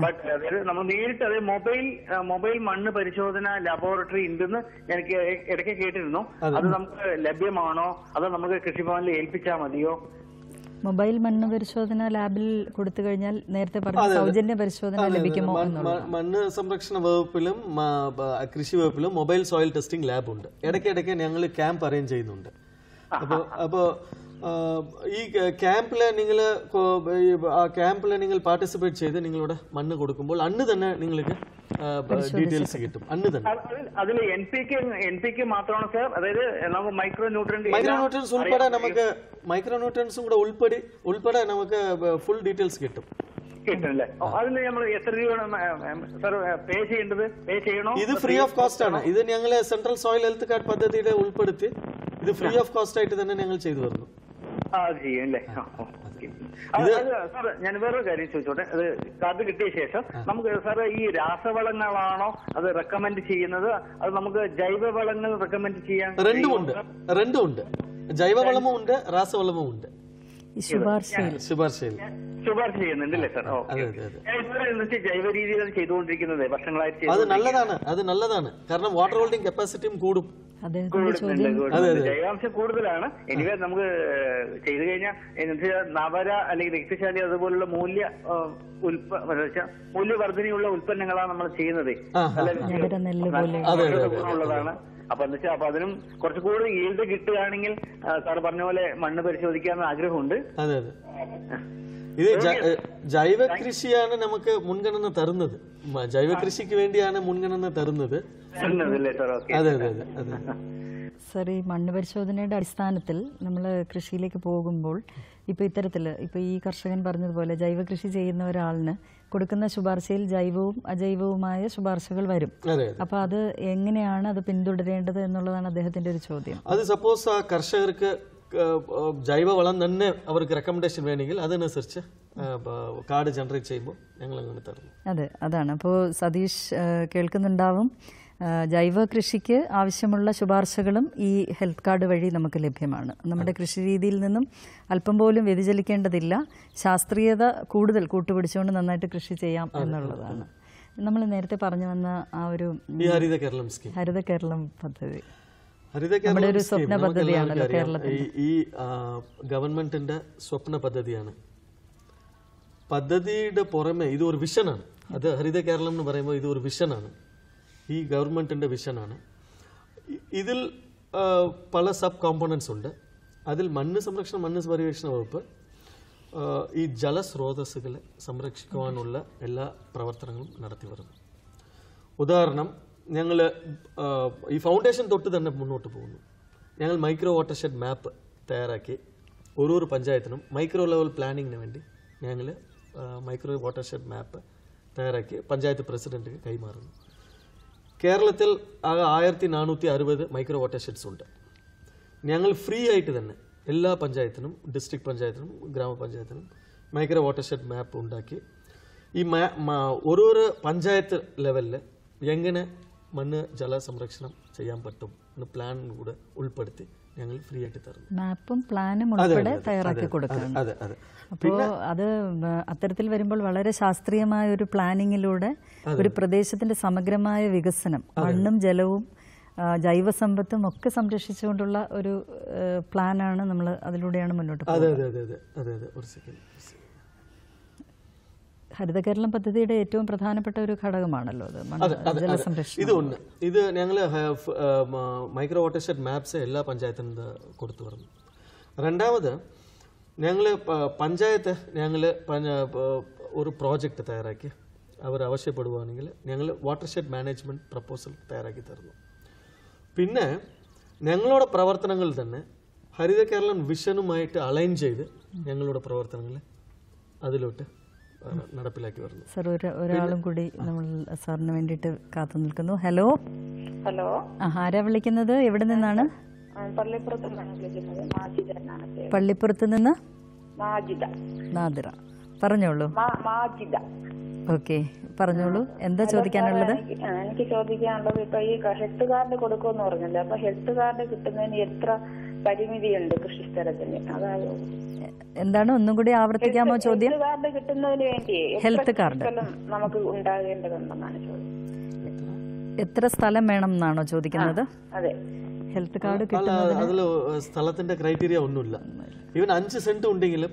ബട്ട് അതായത് നമ്മൾ നേരിട്ട് അതായത് മൊബൈൽ മൊബൈൽ മണ്ണ് പരിശോധന ലബോറട്ടറി ഉണ്ടെന്ന് എനിക്ക് ഇടയ്ക്ക് കേട്ടിരുന്നു അത് നമുക്ക് ലഭ്യമാണോ അതോ നമുക്ക് കൃഷിഭവനിൽ ഏൽപ്പിച്ചാൽ മതിയോ മൊബൈൽ മണ്ണ് പരിശോധന ലാബിൽ കൊടുത്തു കഴിഞ്ഞാൽ നേരത്തെ പറഞ്ഞ സൗജന്യ പരിശോധന ലഭിക്കുമോ മണ്ണ് സംരക്ഷണ വകുപ്പിലും കൃഷി വകുപ്പിലും മൊബൈൽ സോയിൽ ടെസ്റ്റിംഗ് ലാബ് ഉണ്ട് ഇടയ്ക്കിടയ്ക്ക് ഞങ്ങൾ ക്യാമ്പ് അറേഞ്ച് ചെയ്യുന്നുണ്ട് അപ്പോൾ അപ്പോൾ ഈ ക്യാമ്പിൽ നിങ്ങൾ ആ ക്യാമ്പിൽ നിങ്ങൾ പാർട്ടിസിപ്പേറ്റ് ചെയ്ത് നിങ്ങളുടെ മണ്ണ് കൊടുക്കുമ്പോൾ അന്ന് തന്നെ നിങ്ങൾക്ക് ഡീറ്റെയിൽസ് കിട്ടും അന്ന് തന്നെ അതിൽ N P K N P K മാത്രമാണ് സാർ അതായത് നമുക്ക് മൈക്രോ ന്യൂട്രൻസ് മൈക്രോ ന്യൂട്രൻസ് ഉൾപ്പെടെ നമുക്ക് മൈക്രോ ന്യൂട്രൻസും കൂടെ ഉൾപ്പെടെ ഉൾപ്പെടെ നമുക്ക് ഫുൾ ഡീറ്റെയിൽസ് കിട്ടും അതിന് നമ്മൾ എത്ര രൂപയാണ് പേ ചെയ്യേണ്ടത് പേ ചെയ്യണോ ഇത് ഫ്രീ ഓഫ് കോസ്റ്റ് ആണ് ഇത് ഞങ്ങൾ സെൻട്രൽ സോയിൽ ഹെൽത്ത് കാർഡ് പദ്ധതിയുടെ ഉൾപ്പെടുത്തി ഇത് ഫ്രീ ഓഫ് കോസ്റ്റ് ആയിട്ട് തന്നെ ഞങ്ങൾ ചെയ്തു വരുന്നു ചെയ്യും അല്ലേ സാർ ഞാൻ വേറൊരു കാര്യം ചോദിച്ചോട്ടെ അത് കാർഡ് കിട്ടിയ ശേഷം നമുക്ക് സാറ് ഈ രാസവളങ്ങളാണോ അത് റെക്കമെൻഡ് ചെയ്യുന്നത് അത് നമുക്ക് ജൈവവളങ്ങൾ റെക്കമെൻഡ് ചെയ്യാൻ രണ്ടുമുണ്ട് രണ്ടുമുണ്ട് ജൈവവളമും ഉണ്ട് രാസവളമും ഉണ്ട് ശുപാർശയിൽ ശുപാർശ ചെയ്യുന്നുണ്ടല്ലേ സാർ ജൈവ രീതിയിൽ ചെയ്തുകൊണ്ടിരിക്കുന്നത് വർഷങ്ങളായിട്ട് അത് നല്ലതാണ് അത് നല്ലതാണ് കാരണം വാട്ടർ ഹോൾഡിംഗ് കപ്പാസിറ്റിയും കൂടും ജൈവാംശം കൂടുതലാണ് എനിവേ നമുക്ക് ചെയ്തു കഴിഞ്ഞാൽ നവര അല്ലെങ്കിൽ രക്തശാലി അതുപോലുള്ള മൂല്യ ഉൽപ്പ മൂല്യവർദ്ധനയുള്ള ഉൽപ്പന്നങ്ങളാണ് നമ്മൾ ചെയ്യുന്നത് ഗുണമുള്ളതാണ് അപ്പൊ എന്താ വെച്ചാൽ അപ്പൊ അതിനും കുറച്ചു കൂടുതൽ ഈൽഡ് കിട്ടുകയാണെങ്കിൽ സാർ പറഞ്ഞ പോലെ മണ്ണ് പരിശോധിക്കാൻ ആഗ്രഹമുണ്ട് ഇത് ജൈവ കൃഷിയാണ് നമുക്ക് മുൻഗണന തരുന്നത് ജൈവ കൃഷിക്ക് വേണ്ടിയാണ് മുൻഗണന തരുന്നത് അതെ അതെ അതെ സർ ഈ മണ്ണ് പരിശോധനയുടെ അടിസ്ഥാനത്തിൽ നമ്മൾ കൃഷിയിലേക്ക് പോകുമ്പോൾ ഇപ്പോൾ ഇത്തരത്തിൽ ഇപ്പോൾ ഈ കർഷകൻ പറഞ്ഞതുപോലെ ജൈവ കൃഷി ചെയ്യുന്ന ഒരാളിന് കൊടുക്കുന്ന ശുപാർശയിൽ ജൈവവും അജൈവവുമായ ശുപാർശകൾ വരും അപ്പൊ അത് എങ്ങനെയാണ് അത് പിന്തുടരേണ്ടത് എന്നുള്ളതാണ് അദ്ദേഹത്തിന്റെ ഒരു ചോദ്യം അത് സപ്പോസ് ആ കർഷകർക്ക് ജൈവവളം തന്നെ അവർക്ക് റെക്കമെൻഡേഷൻ വേണമെങ്കിൽ അതിനനുസരിച്ച് കാർഡ് ജനറേറ്റ് ചെയ്യുമ്പോൾ ഞങ്ങൾ അങ്ങനെ തരുന്നു അതെ അതാണ് അപ്പോൾ സതീഷ് കേൾക്കുന്നുണ്ടാവും ജൈവ കൃഷിക്ക് ആവശ്യമുള്ള ശുപാർശകളും ഈ ഹെൽത്ത് കാർഡ് വഴി നമുക്ക് ലഭ്യമാണ് നമ്മുടെ കൃഷി രീതിയിൽ നിന്നും അല്പം പോലും വ്യതിചലിക്കേണ്ടതില്ല ശാസ്ത്രീയത കൂടുതൽ കൂട്ടുപിടിച്ചുകൊണ്ട് നന്നായിട്ട് കൃഷി ചെയ്യാം എന്നുള്ളതാണ് നമ്മൾ നേരത്തെ പറഞ്ഞു വന്ന ആ ഒരു ഹരിത കേരളം ഹരിത കേരളം പദ്ധതി നമ്മുടെ ഒരു സ്വപ്ന പദ്ധതിയാണ് ഈ ഗവൺമെന്റിന്റെ സ്വപ്ന പദ്ധതിയാണ് പദ്ധതിയുടെ പുറമെ ഇത് ഒരു വിഷനാണ് അത് ഹരിത കേരളം എന്ന് പറയുമ്പോൾ ഇത് ഒരു വിഷനാണ് ഈ ഗവൺമെന്റിന്റെ വിഷനാണ് ഇതിൽ പല സബ് കോമ്പോണൻസ് ഉണ്ട് അതിൽ മണ്ണ് സംരക്ഷണം മണ്ണ് പരിവേഷണ വകുപ്പ് ഈ ജലസ്രോതസ്സുകളെ സംരക്ഷിക്കുവാനുള്ള എല്ലാ പ്രവർത്തനങ്ങളും നടത്തി വരുന്നു ഉദാഹരണം ഞങ്ങൾ ഈ ഫൗണ്ടേഷൻ തൊട്ട് തന്നെ മുന്നോട്ട് പോകുന്നു ഞങ്ങൾ മൈക്രോ വാട്ടർഷെഡ് മാപ്പ് തയ്യാറാക്കി ഓരോ പഞ്ചായത്തിനും മൈക്രോ ലെവൽ പ്ലാനിങ്ങിന് വേണ്ടി ഞങ്ങൾ മൈക്രോ വാട്ടർഷെഡ് മാപ്പ് തയ്യാറാക്കി പഞ്ചായത്ത് പ്രസിഡന്റിന് കൈമാറുന്നു കേരളത്തിൽ ആകെ ആയിരത്തി നാനൂറ്റി അറുപത് മൈക്രോ വാട്ടർഷെഡ്സ് ഉണ്ട് ഞങ്ങൾ ഫ്രീ ആയിട്ട് തന്നെ എല്ലാ പഞ്ചായത്തിനും ഡിസ്ട്രിക്ട് പഞ്ചായത്തിനും ഗ്രാമപഞ്ചായത്തിനും മൈക്രോ വാട്ടർഷെഡ് മാപ്പ് ഉണ്ടാക്കി ഈ മാ ഓരോരോ പഞ്ചായത്ത് ലെവലിൽ എങ്ങനെ മണ്ണ് ജല സംരക്ഷണം ചെയ്യാൻ പറ്റും എന്ന് പ്ലാൻ കൂടെ ഉൾപ്പെടുത്തി ഞങ്ങൾ ഫ്രീ ആയിട്ട് തരുന്നു മാപ്പും പ്ലാനും ഉൾപ്പെടെ തയ്യാറാക്കി കൊടുക്കണം അപ്പോൾ അത് അത്തരത്തിൽ വരുമ്പോൾ വളരെ ശാസ്ത്രീയമായ ഒരു പ്ലാനിങ്ങിലൂടെ ഒരു പ്രദേശത്തിന്റെ സമഗ്രമായ വികസനം മണ്ണും ജലവും ജൈവസമ്പത്തും ഒക്കെ സംരക്ഷിച്ചുകൊണ്ടുള്ള ഒരു പ്ലാനാണ് നമ്മൾ അതിലൂടെയാണ് മുന്നോട്ട് പോകുന്നത് അതെ അതെ അതെ അതെ അതെ ഒരു സെക്കൻഡ് ഹരിതകേരളം പദ്ധതിയുടെ ഏറ്റവും പ്രധാനപ്പെട്ട ഒരു ഘടകമാണല്ലോ അത് ജലസംരക്ഷണം ഇത് ഒന്ന് ഇത് ഞങ്ങൾ മൈക്രോ വാട്ടർഷെഡ് മാപ്സ് എല്ലാ പഞ്ചായത്തിനും കൊടുത്തു വരുന്നു രണ്ടാമത് ഞങ്ങൾ പഞ്ചായത്ത് ഞങ്ങൾ ഒരു പ്രോജക്റ്റ് തയ്യാറാക്കി അവർ ആവശ്യപ്പെടുവാണെങ്കിൽ ഞങ്ങൾ വാട്ടർഷെഡ് മാനേജ്മെൻറ്റ് പ്രപ്പോസൽ തയ്യാറാക്കി തരുന്നു പിന്നെ ഞങ്ങളുടെ പ്രവർത്തനങ്ങൾ തന്നെ ഹരിത കേരളം വിഷനുമായിട്ട് അലൈൻ ചെയ്ത് ഞങ്ങളുടെ പ്രവർത്തനങ്ങൾ അതിലോട്ട് നടപ്പിലാക്കി വരുന്നു സർ ഒരാളും കൂടി നമ്മൾ സാറിന് വേണ്ടിയിട്ട് കാത്തു നിൽക്കുന്നു ഹലോ ഹലോ ആരാ വിളിക്കുന്നത് എവിടെ നിന്നാണ് പള്ളിപ്പുറത്ത് നിന്ന് നാദിറ പറഞ്ഞോളൂ ഓക്കെ പറഞ്ഞോളൂ എന്താ ചോദിക്കാനുള്ളത് എനിക്ക് ചോദിക്കാനുള്ളത് ഇപ്പൊ ഈ ഹെൽത്ത് കാർഡ് കൊടുക്കുമെന്ന് പറഞ്ഞല്ലോ അപ്പൊ ഹെൽത്ത് കാർഡ് കിട്ടുന്നതിന് എത്ര പരിമിതിയുണ്ട് കൃഷിസ്ഥലത്തിന് അതാണ് എന്താണ് ഒന്നും കൂടി ആവർത്തിക്കാമോ ചോദ്യം കാർഡ് കിട്ടുന്നതിന് വേണ്ടി ഹെൽത്ത് കാർഡ് നമുക്ക് ഉണ്ടാകേണ്ടതുണ്ടെന്നാണ് എത്ര സ്ഥലം വേണം എന്നാണോ ചോദിക്കുന്നത് അതെ ഹെൽത്ത് കാർഡ് അതിൽ സ്ഥലത്തിന്റെ ക്രൈറ്റീരിയ ഒന്നുമില്ല ഇവൻ അഞ്ച് സെന്റ് ഉണ്ടെങ്കിലും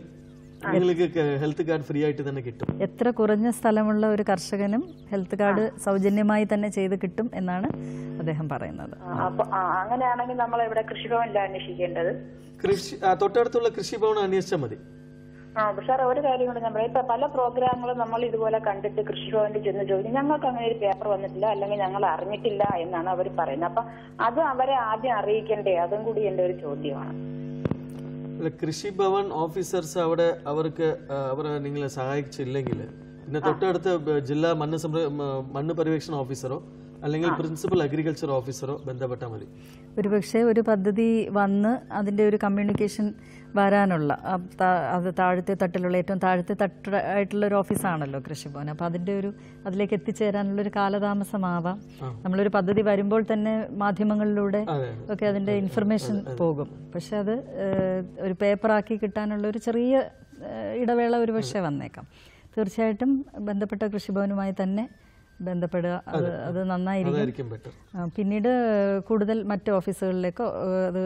നിങ്ങൾക്ക് ഹെൽത്ത് കാർഡ് ഫ്രീ ആയിട്ട് തന്നെ കിട്ടും എത്ര കുറഞ്ഞ സ്ഥലമുള്ള ഒരു കർഷകനും ഹെൽത്ത് കാർഡ് സൗജന്യമായി തന്നെ ചെയ്ത് കിട്ടും എന്നാണ് അദ്ദേഹം പറയുന്നത് അങ്ങനെയാണെങ്കിൽ നമ്മൾ ഇവിടെ കൃഷിഭവനിൽ അന്വേഷിക്കേണ്ടത് കൃഷി തൊട്ടടുത്തുള്ള കൃഷിഭവൻ അന്വേഷിച്ചാൽ മതി സാർ ഒരു കാര്യം കൂടെ നമ്മൾ ഇപ്പൊ പല പ്രോഗ്രാമുകളും നമ്മൾ ഇതുപോലെ കണ്ടിട്ട് കൃഷിഭവനിൽ ചെന്ന് ചോദിക്കും ഞങ്ങൾക്ക് അങ്ങനെ ഒരു പേപ്പർ വന്നിട്ടില്ല അല്ലെങ്കിൽ ഞങ്ങൾ അറിഞ്ഞിട്ടില്ല എന്നാണ് അവർ പറയുന്നത് അപ്പൊ അത് അവരെ ആദ്യം അറിയിക്കണ്ടേ അതും കൂടി എന്റെ ഒരു ചോദ്യമാണ് അല്ല കൃഷിഭവൻ ഓഫീസേഴ്സ് അവിടെ അവർക്ക് അവരെ നിങ്ങളെ സഹായിച്ചില്ലെങ്കിൽ പിന്നെ തൊട്ടടുത്ത ജില്ലാ മണ്ണ് സംര മണ്ണ് പര്യവേക്ഷണ ഓഫീസറോ അല്ലെങ്കിൽ പ്രിൻസിപ്പൽ അഗ്രികൾച്ചർ ഓഫീസറോ ബന്ധപ്പെട്ടാൽ മതി പക്ഷേ ഒരു പദ്ധതി വന്ന് അതിൻ്റെ ഒരു കമ്മ്യൂണിക്കേഷൻ വരാനുള്ള അത് താഴത്തെ തട്ടിലുള്ള ഏറ്റവും താഴത്തെ തട്ടായിട്ടുള്ള ഒരു ഓഫീസാണല്ലോ കൃഷിഭവൻ അപ്പോൾ അതിൻ്റെ ഒരു അതിലേക്ക് എത്തിച്ചേരാനുള്ള ഒരു കാലതാമസമാവാം നമ്മളൊരു പദ്ധതി വരുമ്പോൾ തന്നെ മാധ്യമങ്ങളിലൂടെ ഒക്കെ അതിൻ്റെ ഇൻഫർമേഷൻ പോകും പക്ഷെ അത് ഒരു പേപ്പറാക്കി കിട്ടാനുള്ള ഒരു ചെറിയ ഇടവേള ഒരു പക്ഷേ വന്നേക്കാം തീർച്ചയായിട്ടും ബന്ധപ്പെട്ട കൃഷിഭവനുമായി തന്നെ ബന്ധപ്പെടുക അത് അത് നന്നായിരിക്കും പിന്നീട് കൂടുതൽ മറ്റ് ഓഫീസുകളിലേക്കോ അത്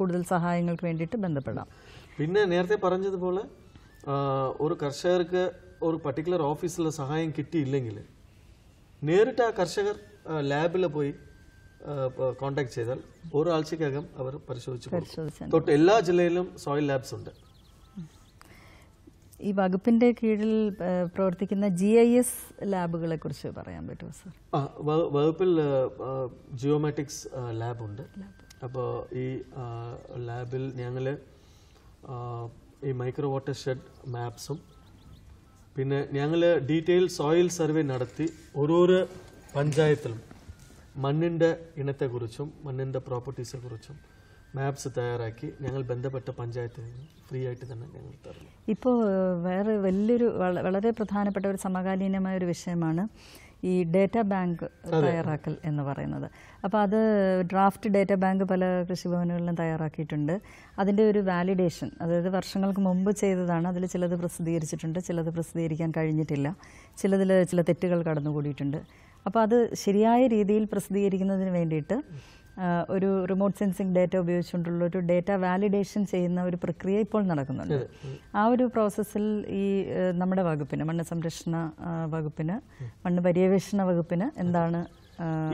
കൂടുതൽ സഹായങ്ങൾക്ക് വേണ്ടിയിട്ട് ബന്ധപ്പെടാം പിന്നെ നേരത്തെ പറഞ്ഞതുപോലെ ഒരു കർഷകർക്ക് ഒരു പർട്ടിക്കുലർ ഓഫീസിൽ സഹായം കിട്ടിയില്ലെങ്കിൽ നേരിട്ട് ആ കർഷകർ ലാബിൽ പോയി കോണ്ടാക്ട് ചെയ്താൽ ഒരാഴ്ചക്കകം അവർ പരിശോധിച്ചു തൊട്ട് എല്ലാ ജില്ലയിലും സോയിൽ ലാബ്സ് ഉണ്ട് ഈ വകുപ്പിന്റെ കീഴിൽ പ്രവർത്തിക്കുന്ന ജി ഐ എസ് ലാബുകളെ കുറിച്ച് പറയാൻ പറ്റുമോ സാർ വകുപ്പിൽ ജിയോമാറ്റിക്സ് ലാബുണ്ട് അപ്പോൾ ഈ ലാബിൽ ഞങ്ങൾ ഈ മൈക്രോ വാട്ടർ ഷെഡ് മാപ്സും പിന്നെ ഞങ്ങൾ ഡീറ്റെയിൽ സോയിൽ സർവേ നടത്തി ഓരോരോ പഞ്ചായത്തിലും മണ്ണിൻ്റെ ഇനത്തെക്കുറിച്ചും മണ്ണിൻ്റെ പ്രോപ്പർട്ടീസെക്കുറിച്ചും മാപ്സ് തയ്യാറാക്കി ഞങ്ങൾ ബന്ധപ്പെട്ട പഞ്ചായത്തിൽ നിന്ന് ഫ്രീ ആയിട്ട് തന്നെ ഞങ്ങൾ തരുന്നു ഇപ്പോൾ വേറെ വലിയൊരു വളരെ പ്രധാനപ്പെട്ട ഒരു സമകാലീനമായ ഒരു വിഷയമാണ് ഈ ഡേറ്റ ബാങ്ക് തയ്യാറാക്കൽ എന്ന് പറയുന്നത് അപ്പോൾ അത് ഡ്രാഫ്റ്റ് ഡേറ്റ ബാങ്ക് പല കൃഷിഭവനുകളിലും തയ്യാറാക്കിയിട്ടുണ്ട് അതിൻ്റെ ഒരു വാലിഡേഷൻ അതായത് വർഷങ്ങൾക്ക് മുമ്പ് ചെയ്തതാണ് അതിൽ ചിലത് പ്രസിദ്ധീകരിച്ചിട്ടുണ്ട് ചിലത് പ്രസിദ്ധീകരിക്കാൻ കഴിഞ്ഞിട്ടില്ല ചിലതിൽ ചില തെറ്റുകൾ കടന്നുകൂടിയിട്ടുണ്ട് അപ്പോൾ അത് ശരിയായ രീതിയിൽ പ്രസിദ്ധീകരിക്കുന്നതിന് വേണ്ടിയിട്ട് ഒരു റിമോട്ട് സെൻസിങ് ഡേറ്റ ഉപയോഗിച്ചുകൊണ്ടുള്ള ഒരു ഡേറ്റ വാലിഡേഷൻ ചെയ്യുന്ന ഒരു പ്രക്രിയ ഇപ്പോൾ നടക്കുന്നുണ്ട് ആ ഒരു പ്രോസസ്സിൽ ഈ നമ്മുടെ വകുപ്പിന് മണ്ണ് സംരക്ഷണ വകുപ്പിന് മണ്ണ് പര്യവേഷണ വകുപ്പിന് എന്താണ്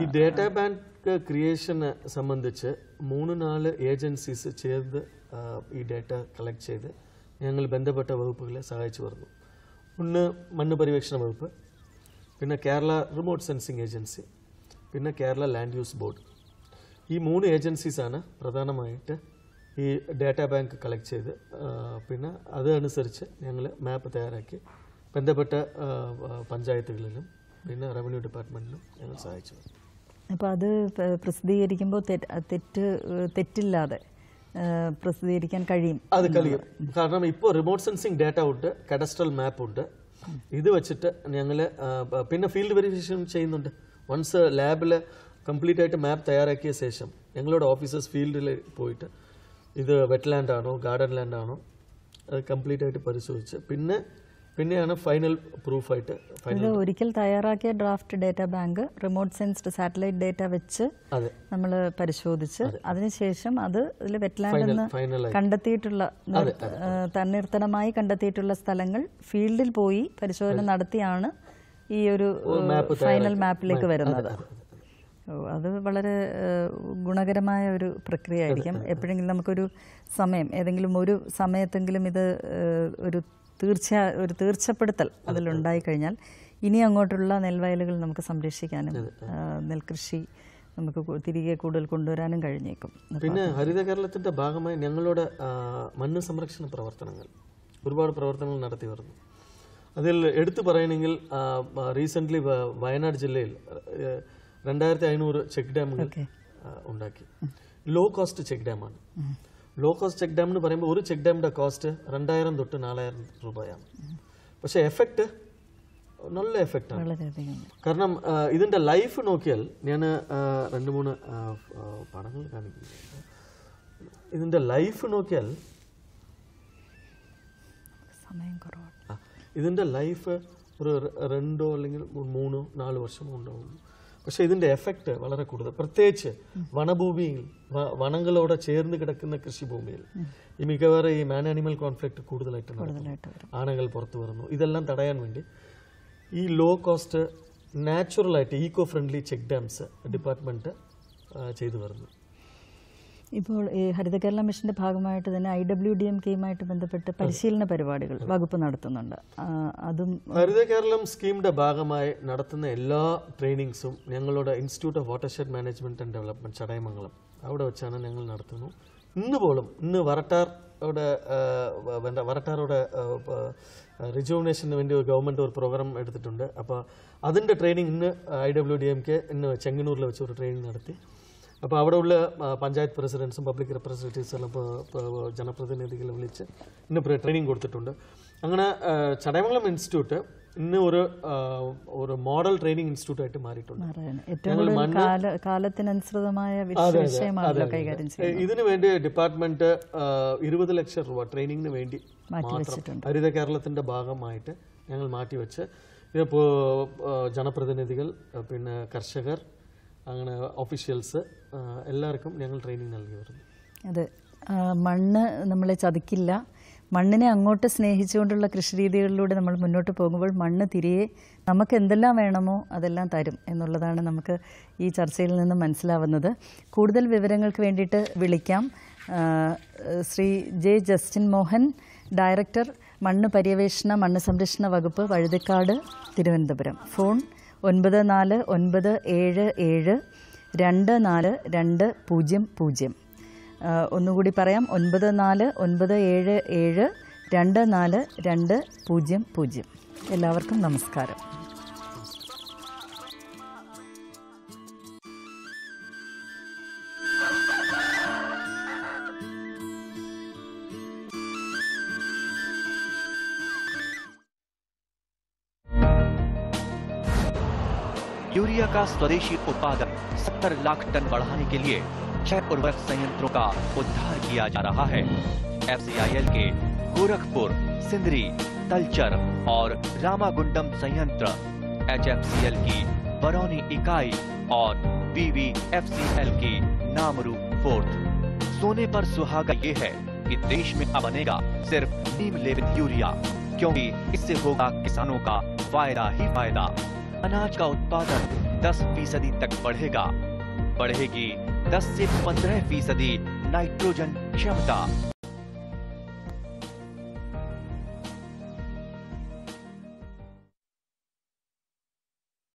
ഈ ഡേറ്റ ബാങ്ക് ക്രിയേഷനെ സംബന്ധിച്ച് മൂന്ന് നാല് ഏജൻസീസ് ചേർന്ന് ഈ ഡേറ്റ കളക്ട് ചെയ്ത് ഞങ്ങൾ ബന്ധപ്പെട്ട വകുപ്പുകളെ സഹായിച്ചു വരുന്നു ഒന്ന് മണ്ണ് പരിവേഷണ വകുപ്പ് പിന്നെ കേരള റിമോട്ട് സെൻസിങ് ഏജൻസി പിന്നെ കേരള ലാൻഡ് യൂസ് ബോർഡ് ഈ മൂന്ന് ഏജൻസീസാണ് പ്രധാനമായിട്ട് ഈ ഡാറ്റാ ബാങ്ക് കളക്ട് ചെയ്ത് പിന്നെ അതനുസരിച്ച് ഞങ്ങൾ മാപ്പ് തയ്യാറാക്കി ബന്ധപ്പെട്ട പഞ്ചായത്തുകളിലും പിന്നെ റവന്യൂ ഡിപ്പാർട്ട്മെൻറ്റിലും ഞങ്ങൾ സഹായിച്ചു അപ്പോൾ അത് പ്രസിദ്ധീകരിക്കുമ്പോൾ തെറ്റ് തെറ്റില്ലാതെ പ്രസിദ്ധീകരിക്കാൻ കഴിയും അത് കഴിയും കാരണം ഇപ്പോൾ റിമോട്ട് സെൻസിങ് ഡാറ്റ ഉണ്ട് കഡസ്ട്രൽ മാപ്പ് ഉണ്ട് ഇത് വെച്ചിട്ട് ഞങ്ങൾ പിന്നെ ഫീൽഡ് വെരിഫിക്കേഷൻ ചെയ്യുന്നുണ്ട് വൺസ് ലാബിൽ കംപ്ലീറ്റ് ആയിട്ട് മാപ്പ് തയ്യാറാക്കിയ ശേഷം ഞങ്ങളുടെ ഓഫീസേഴ്സ് ഫീൽഡിൽ പോയിട്ട് ഇത് വെറ്റ്ലാൻഡ് ആണോ ഗാർഡൻ ലാൻഡ് ആണോ അത് കംപ്ലീറ്റ് ആയിട്ട് പരിശോധിച്ച് പിന്നെ പിന്നെയാണ് ഫൈനൽ പ്രൂഫായിട്ട് ഫൈനൽ ഒരിക്കൽ തയ്യാറാക്കിയ draft data bank remote sensed satellite data വെച്ച് നമ്മൾ പരിശോധിച്ച് അതിനുശേഷം അത് ഇതിൽ വെറ്റ്ലാൻഡ് കണ്ടെത്തിയിട്ടുള്ള തന്നിർത്തനമായി കണ്ടെത്തിയിട്ടുള്ള സ്ഥലങ്ങൾ ഫീൽഡിൽ പോയി പരിശോധന നടത്തിയാണ് ഈ ഒരു ഫൈനൽ മാപ്പിലേക്ക് വരുന്നത് സോ അത് വളരെ ഗുണകരമായ ഒരു പ്രക്രിയ ആയിരിക്കും എപ്പോഴെങ്കിലും നമുക്കൊരു സമയം ഏതെങ്കിലും ഒരു സമയത്തെങ്കിലും ഇത് ഒരു തീർച്ച ഒരു തീർച്ചപ്പെടുത്തൽ അതിലുണ്ടായി കഴിഞ്ഞാൽ ഇനി അങ്ങോട്ടുള്ള നെൽവയലുകൾ നമുക്ക് സംരക്ഷിക്കാനും നെൽകൃഷി നമുക്ക് തിരികെ കൂടുതൽ കൊണ്ടുവരാനും കഴിഞ്ഞേക്കും പിന്നെ ഹരിത കേരളത്തിന്റെ ഭാഗമായി ഞങ്ങളുടെ മണ്ണ് സംരക്ഷണ പ്രവർത്തനങ്ങൾ ഒരുപാട് പ്രവർത്തനങ്ങൾ നടത്തി വരുന്നു അതിൽ എടുത്തു പറയണമെങ്കിൽ റീസെൻ്റ്ലി വയനാട് ജില്ലയിൽ രണ്ടായിരത്തി അഞ്ഞൂറ് ചെക്ക് ഡാമുകൾ ഉണ്ടാക്കി ലോ കോസ്റ്റ് ചെക്ക് ഡാമാണ് ലോ കോസ്റ്റ് ചെക്ക് ഡാം എന്ന് പറയുമ്പോൾ ഒരു ചെക്ക് ഡാമിൻ്റെ കോസ്റ്റ് രണ്ടായിരം തൊട്ട് നാലായിരം രൂപയാണ് പക്ഷേ എഫക്റ്റ് നല്ല എഫക്റ്റാണ് കാരണം ഇതിൻ്റെ ലൈഫ് നോക്കിയാൽ ഞാൻ രണ്ട് മൂന്ന് പടങ്ങൾ കാണിക്കുന്നു ഇതിൻ്റെ ലൈഫ് നോക്കിയാൽ ഇതിൻ്റെ ലൈഫ് ഒരു രണ്ടോ അല്ലെങ്കിൽ മൂന്നോ നാല് വർഷമോ ഉണ്ടാവുള്ളൂ പക്ഷെ ഇതിന്റെ എഫക്റ്റ് വളരെ കൂടുതൽ പ്രത്യേകിച്ച് വനഭൂമിയിൽ വനങ്ങളോട് ചേർന്ന് കിടക്കുന്ന കൃഷിഭൂമിയിൽ ഈ മികവേറെ ഈ മാൻ ആനിമൽ കോൺഫ്ലിക്ട് കൂടുതലായിട്ട് നടക്കുന്നു ആണുങ്ങൾ പുറത്തു വരുന്നു ഇതെല്ലാം തടയാൻ വേണ്ടി ഈ ലോ കോസ്റ്റ് നാച്ചുറലായിട്ട് eco friendly check dams department ചെയ്തു വരുന്നു ഇപ്പോൾ ഈ ഹരിത കേരള മിഷൻ്റെ ഭാഗമായിട്ട് തന്നെ ഐ ഡബ്ല്യു ഡി എം കെയുമായിട്ട് ബന്ധപ്പെട്ട് പരിശീലന പരിപാടികൾ വകുപ്പ് നടത്തുന്നുണ്ട് അതും ഹരിത കേരളം സ്കീമിൻ്റെ ഭാഗമായി നടത്തുന്ന എല്ലാ ട്രെയിനിങ്സും ഞങ്ങളുടെ institute of watershed management and development Chadayamangalam അവിടെ വെച്ചാണ് ഞങ്ങൾ നടത്തുന്നു ഇന്ന് പോലും ഇന്ന് വരട്ടാർ അവിടെ എന്താ വരട്ടാറോടെ വേണ്ടി ഒരു ഗവൺമെൻറ് ഒരു പ്രോഗ്രാം എടുത്തിട്ടുണ്ട് അപ്പോൾ അതിൻ്റെ ട്രെയിനിങ് ഇന്ന് I W D M K ഇന്ന് ചെങ്ങന്നൂരിൽ വെച്ച് ഒരു ട്രെയിനിങ് നടത്തി അപ്പോൾ അവിടെ ഉള്ള പഞ്ചായത്ത് പ്രസിഡൻസും പബ്ലിക് റെപ്രസെൻറ്റേറ്റീവ്സും ജനപ്രതിനിധികളെ വിളിച്ച് ഇന്ന് ട്രെയിനിങ് കൊടുത്തിട്ടുണ്ട് അങ്ങനെ ചടയമംഗലം ഇൻസ്റ്റിറ്റ്യൂട്ട് ഇന്ന് ഒരു ഒരു മോഡൽ ട്രെയിനിങ് ഇൻസ്റ്റിറ്റ്യൂട്ട് ആയിട്ട് മാറിയിട്ടുണ്ട് കാലത്തിനനുസൃതമായ ഇതിനു വേണ്ടി ഡിപ്പാർട്ട്മെന്റ് ഇരുപത് ലക്ഷം രൂപ ട്രെയിനിങ്ങിന് വേണ്ടി മാത്രം ഹരിത കേരളത്തിന്റെ ഭാഗമായിട്ട് ഞങ്ങൾ മാറ്റിവെച്ച് ഇപ്പോൾ ജനപ്രതിനിധികൾ പിന്നെ കർഷകർ അങ്ങനെ ഒഫീഷ്യൽസ് എല്ലാവർക്കും ഞങ്ങൾ ട്രെയിനിങ് നൽകി വരുന്നു അതെ മണ്ണ് നമ്മളെ ചതിക്കില്ല മണ്ണിനെ അങ്ങോട്ട് സ്നേഹിച്ചുകൊണ്ടുള്ള കൃഷിരീതികളിലൂടെ നമ്മൾ മുന്നോട്ട് പോകുമ്പോൾ മണ്ണ് തിരികെ നമുക്ക് എന്തെല്ലാം വേണമോ അതെല്ലാം തരും എന്നുള്ളതാണ് നമുക്ക് ഈ ചർച്ചയിൽ നിന്ന് മനസ്സിലാവുന്നത് കൂടുതൽ വിവരങ്ങൾക്ക് വേണ്ടിയിട്ട് വിളിക്കാം Shri J Justin Mohan director മണ്ണ് പര്യവേഷണ മണ്ണ് സംരക്ഷണ വകുപ്പ് വഴുതിക്കാട് തിരുവനന്തപുരം ഫോൺ ഒൻപത് നാല് ഒൻപത് ഏഴ് ഏഴ് രണ്ട് നാല് രണ്ട് പൂജ്യം പൂജ്യം ഒന്നുകൂടി പറയാം ഒൻപത് നാല് ഒൻപത് ഏഴ് ഏഴ് രണ്ട് നാല് രണ്ട് പൂജ്യം പൂജ്യം എല്ലാവർക്കും നമസ്കാരം स्वदेशी उत्पादन 70 लाख टन बढ़ाने के लिए छह उर्वरक संयंत्रों का उद्धार किया जा रहा है एफ के गोरखपुर सिंदरी तलचर और रामागुंडम संयंत्र एच की बरौनी इकाई और बीवी की नामरू फोर्थ सोने पर सुहागा ये है कि देश में अब बनेगा सिर्फ नीम लेवित यूरिया क्योंकि इससे होगा किसानों का फायदा ही फायदा अनाज का उत्पादन 10 फीसदी तक बढ़ेगा बढ़ेगी 10 से 15 फीसदी नाइट्रोजन क्षमता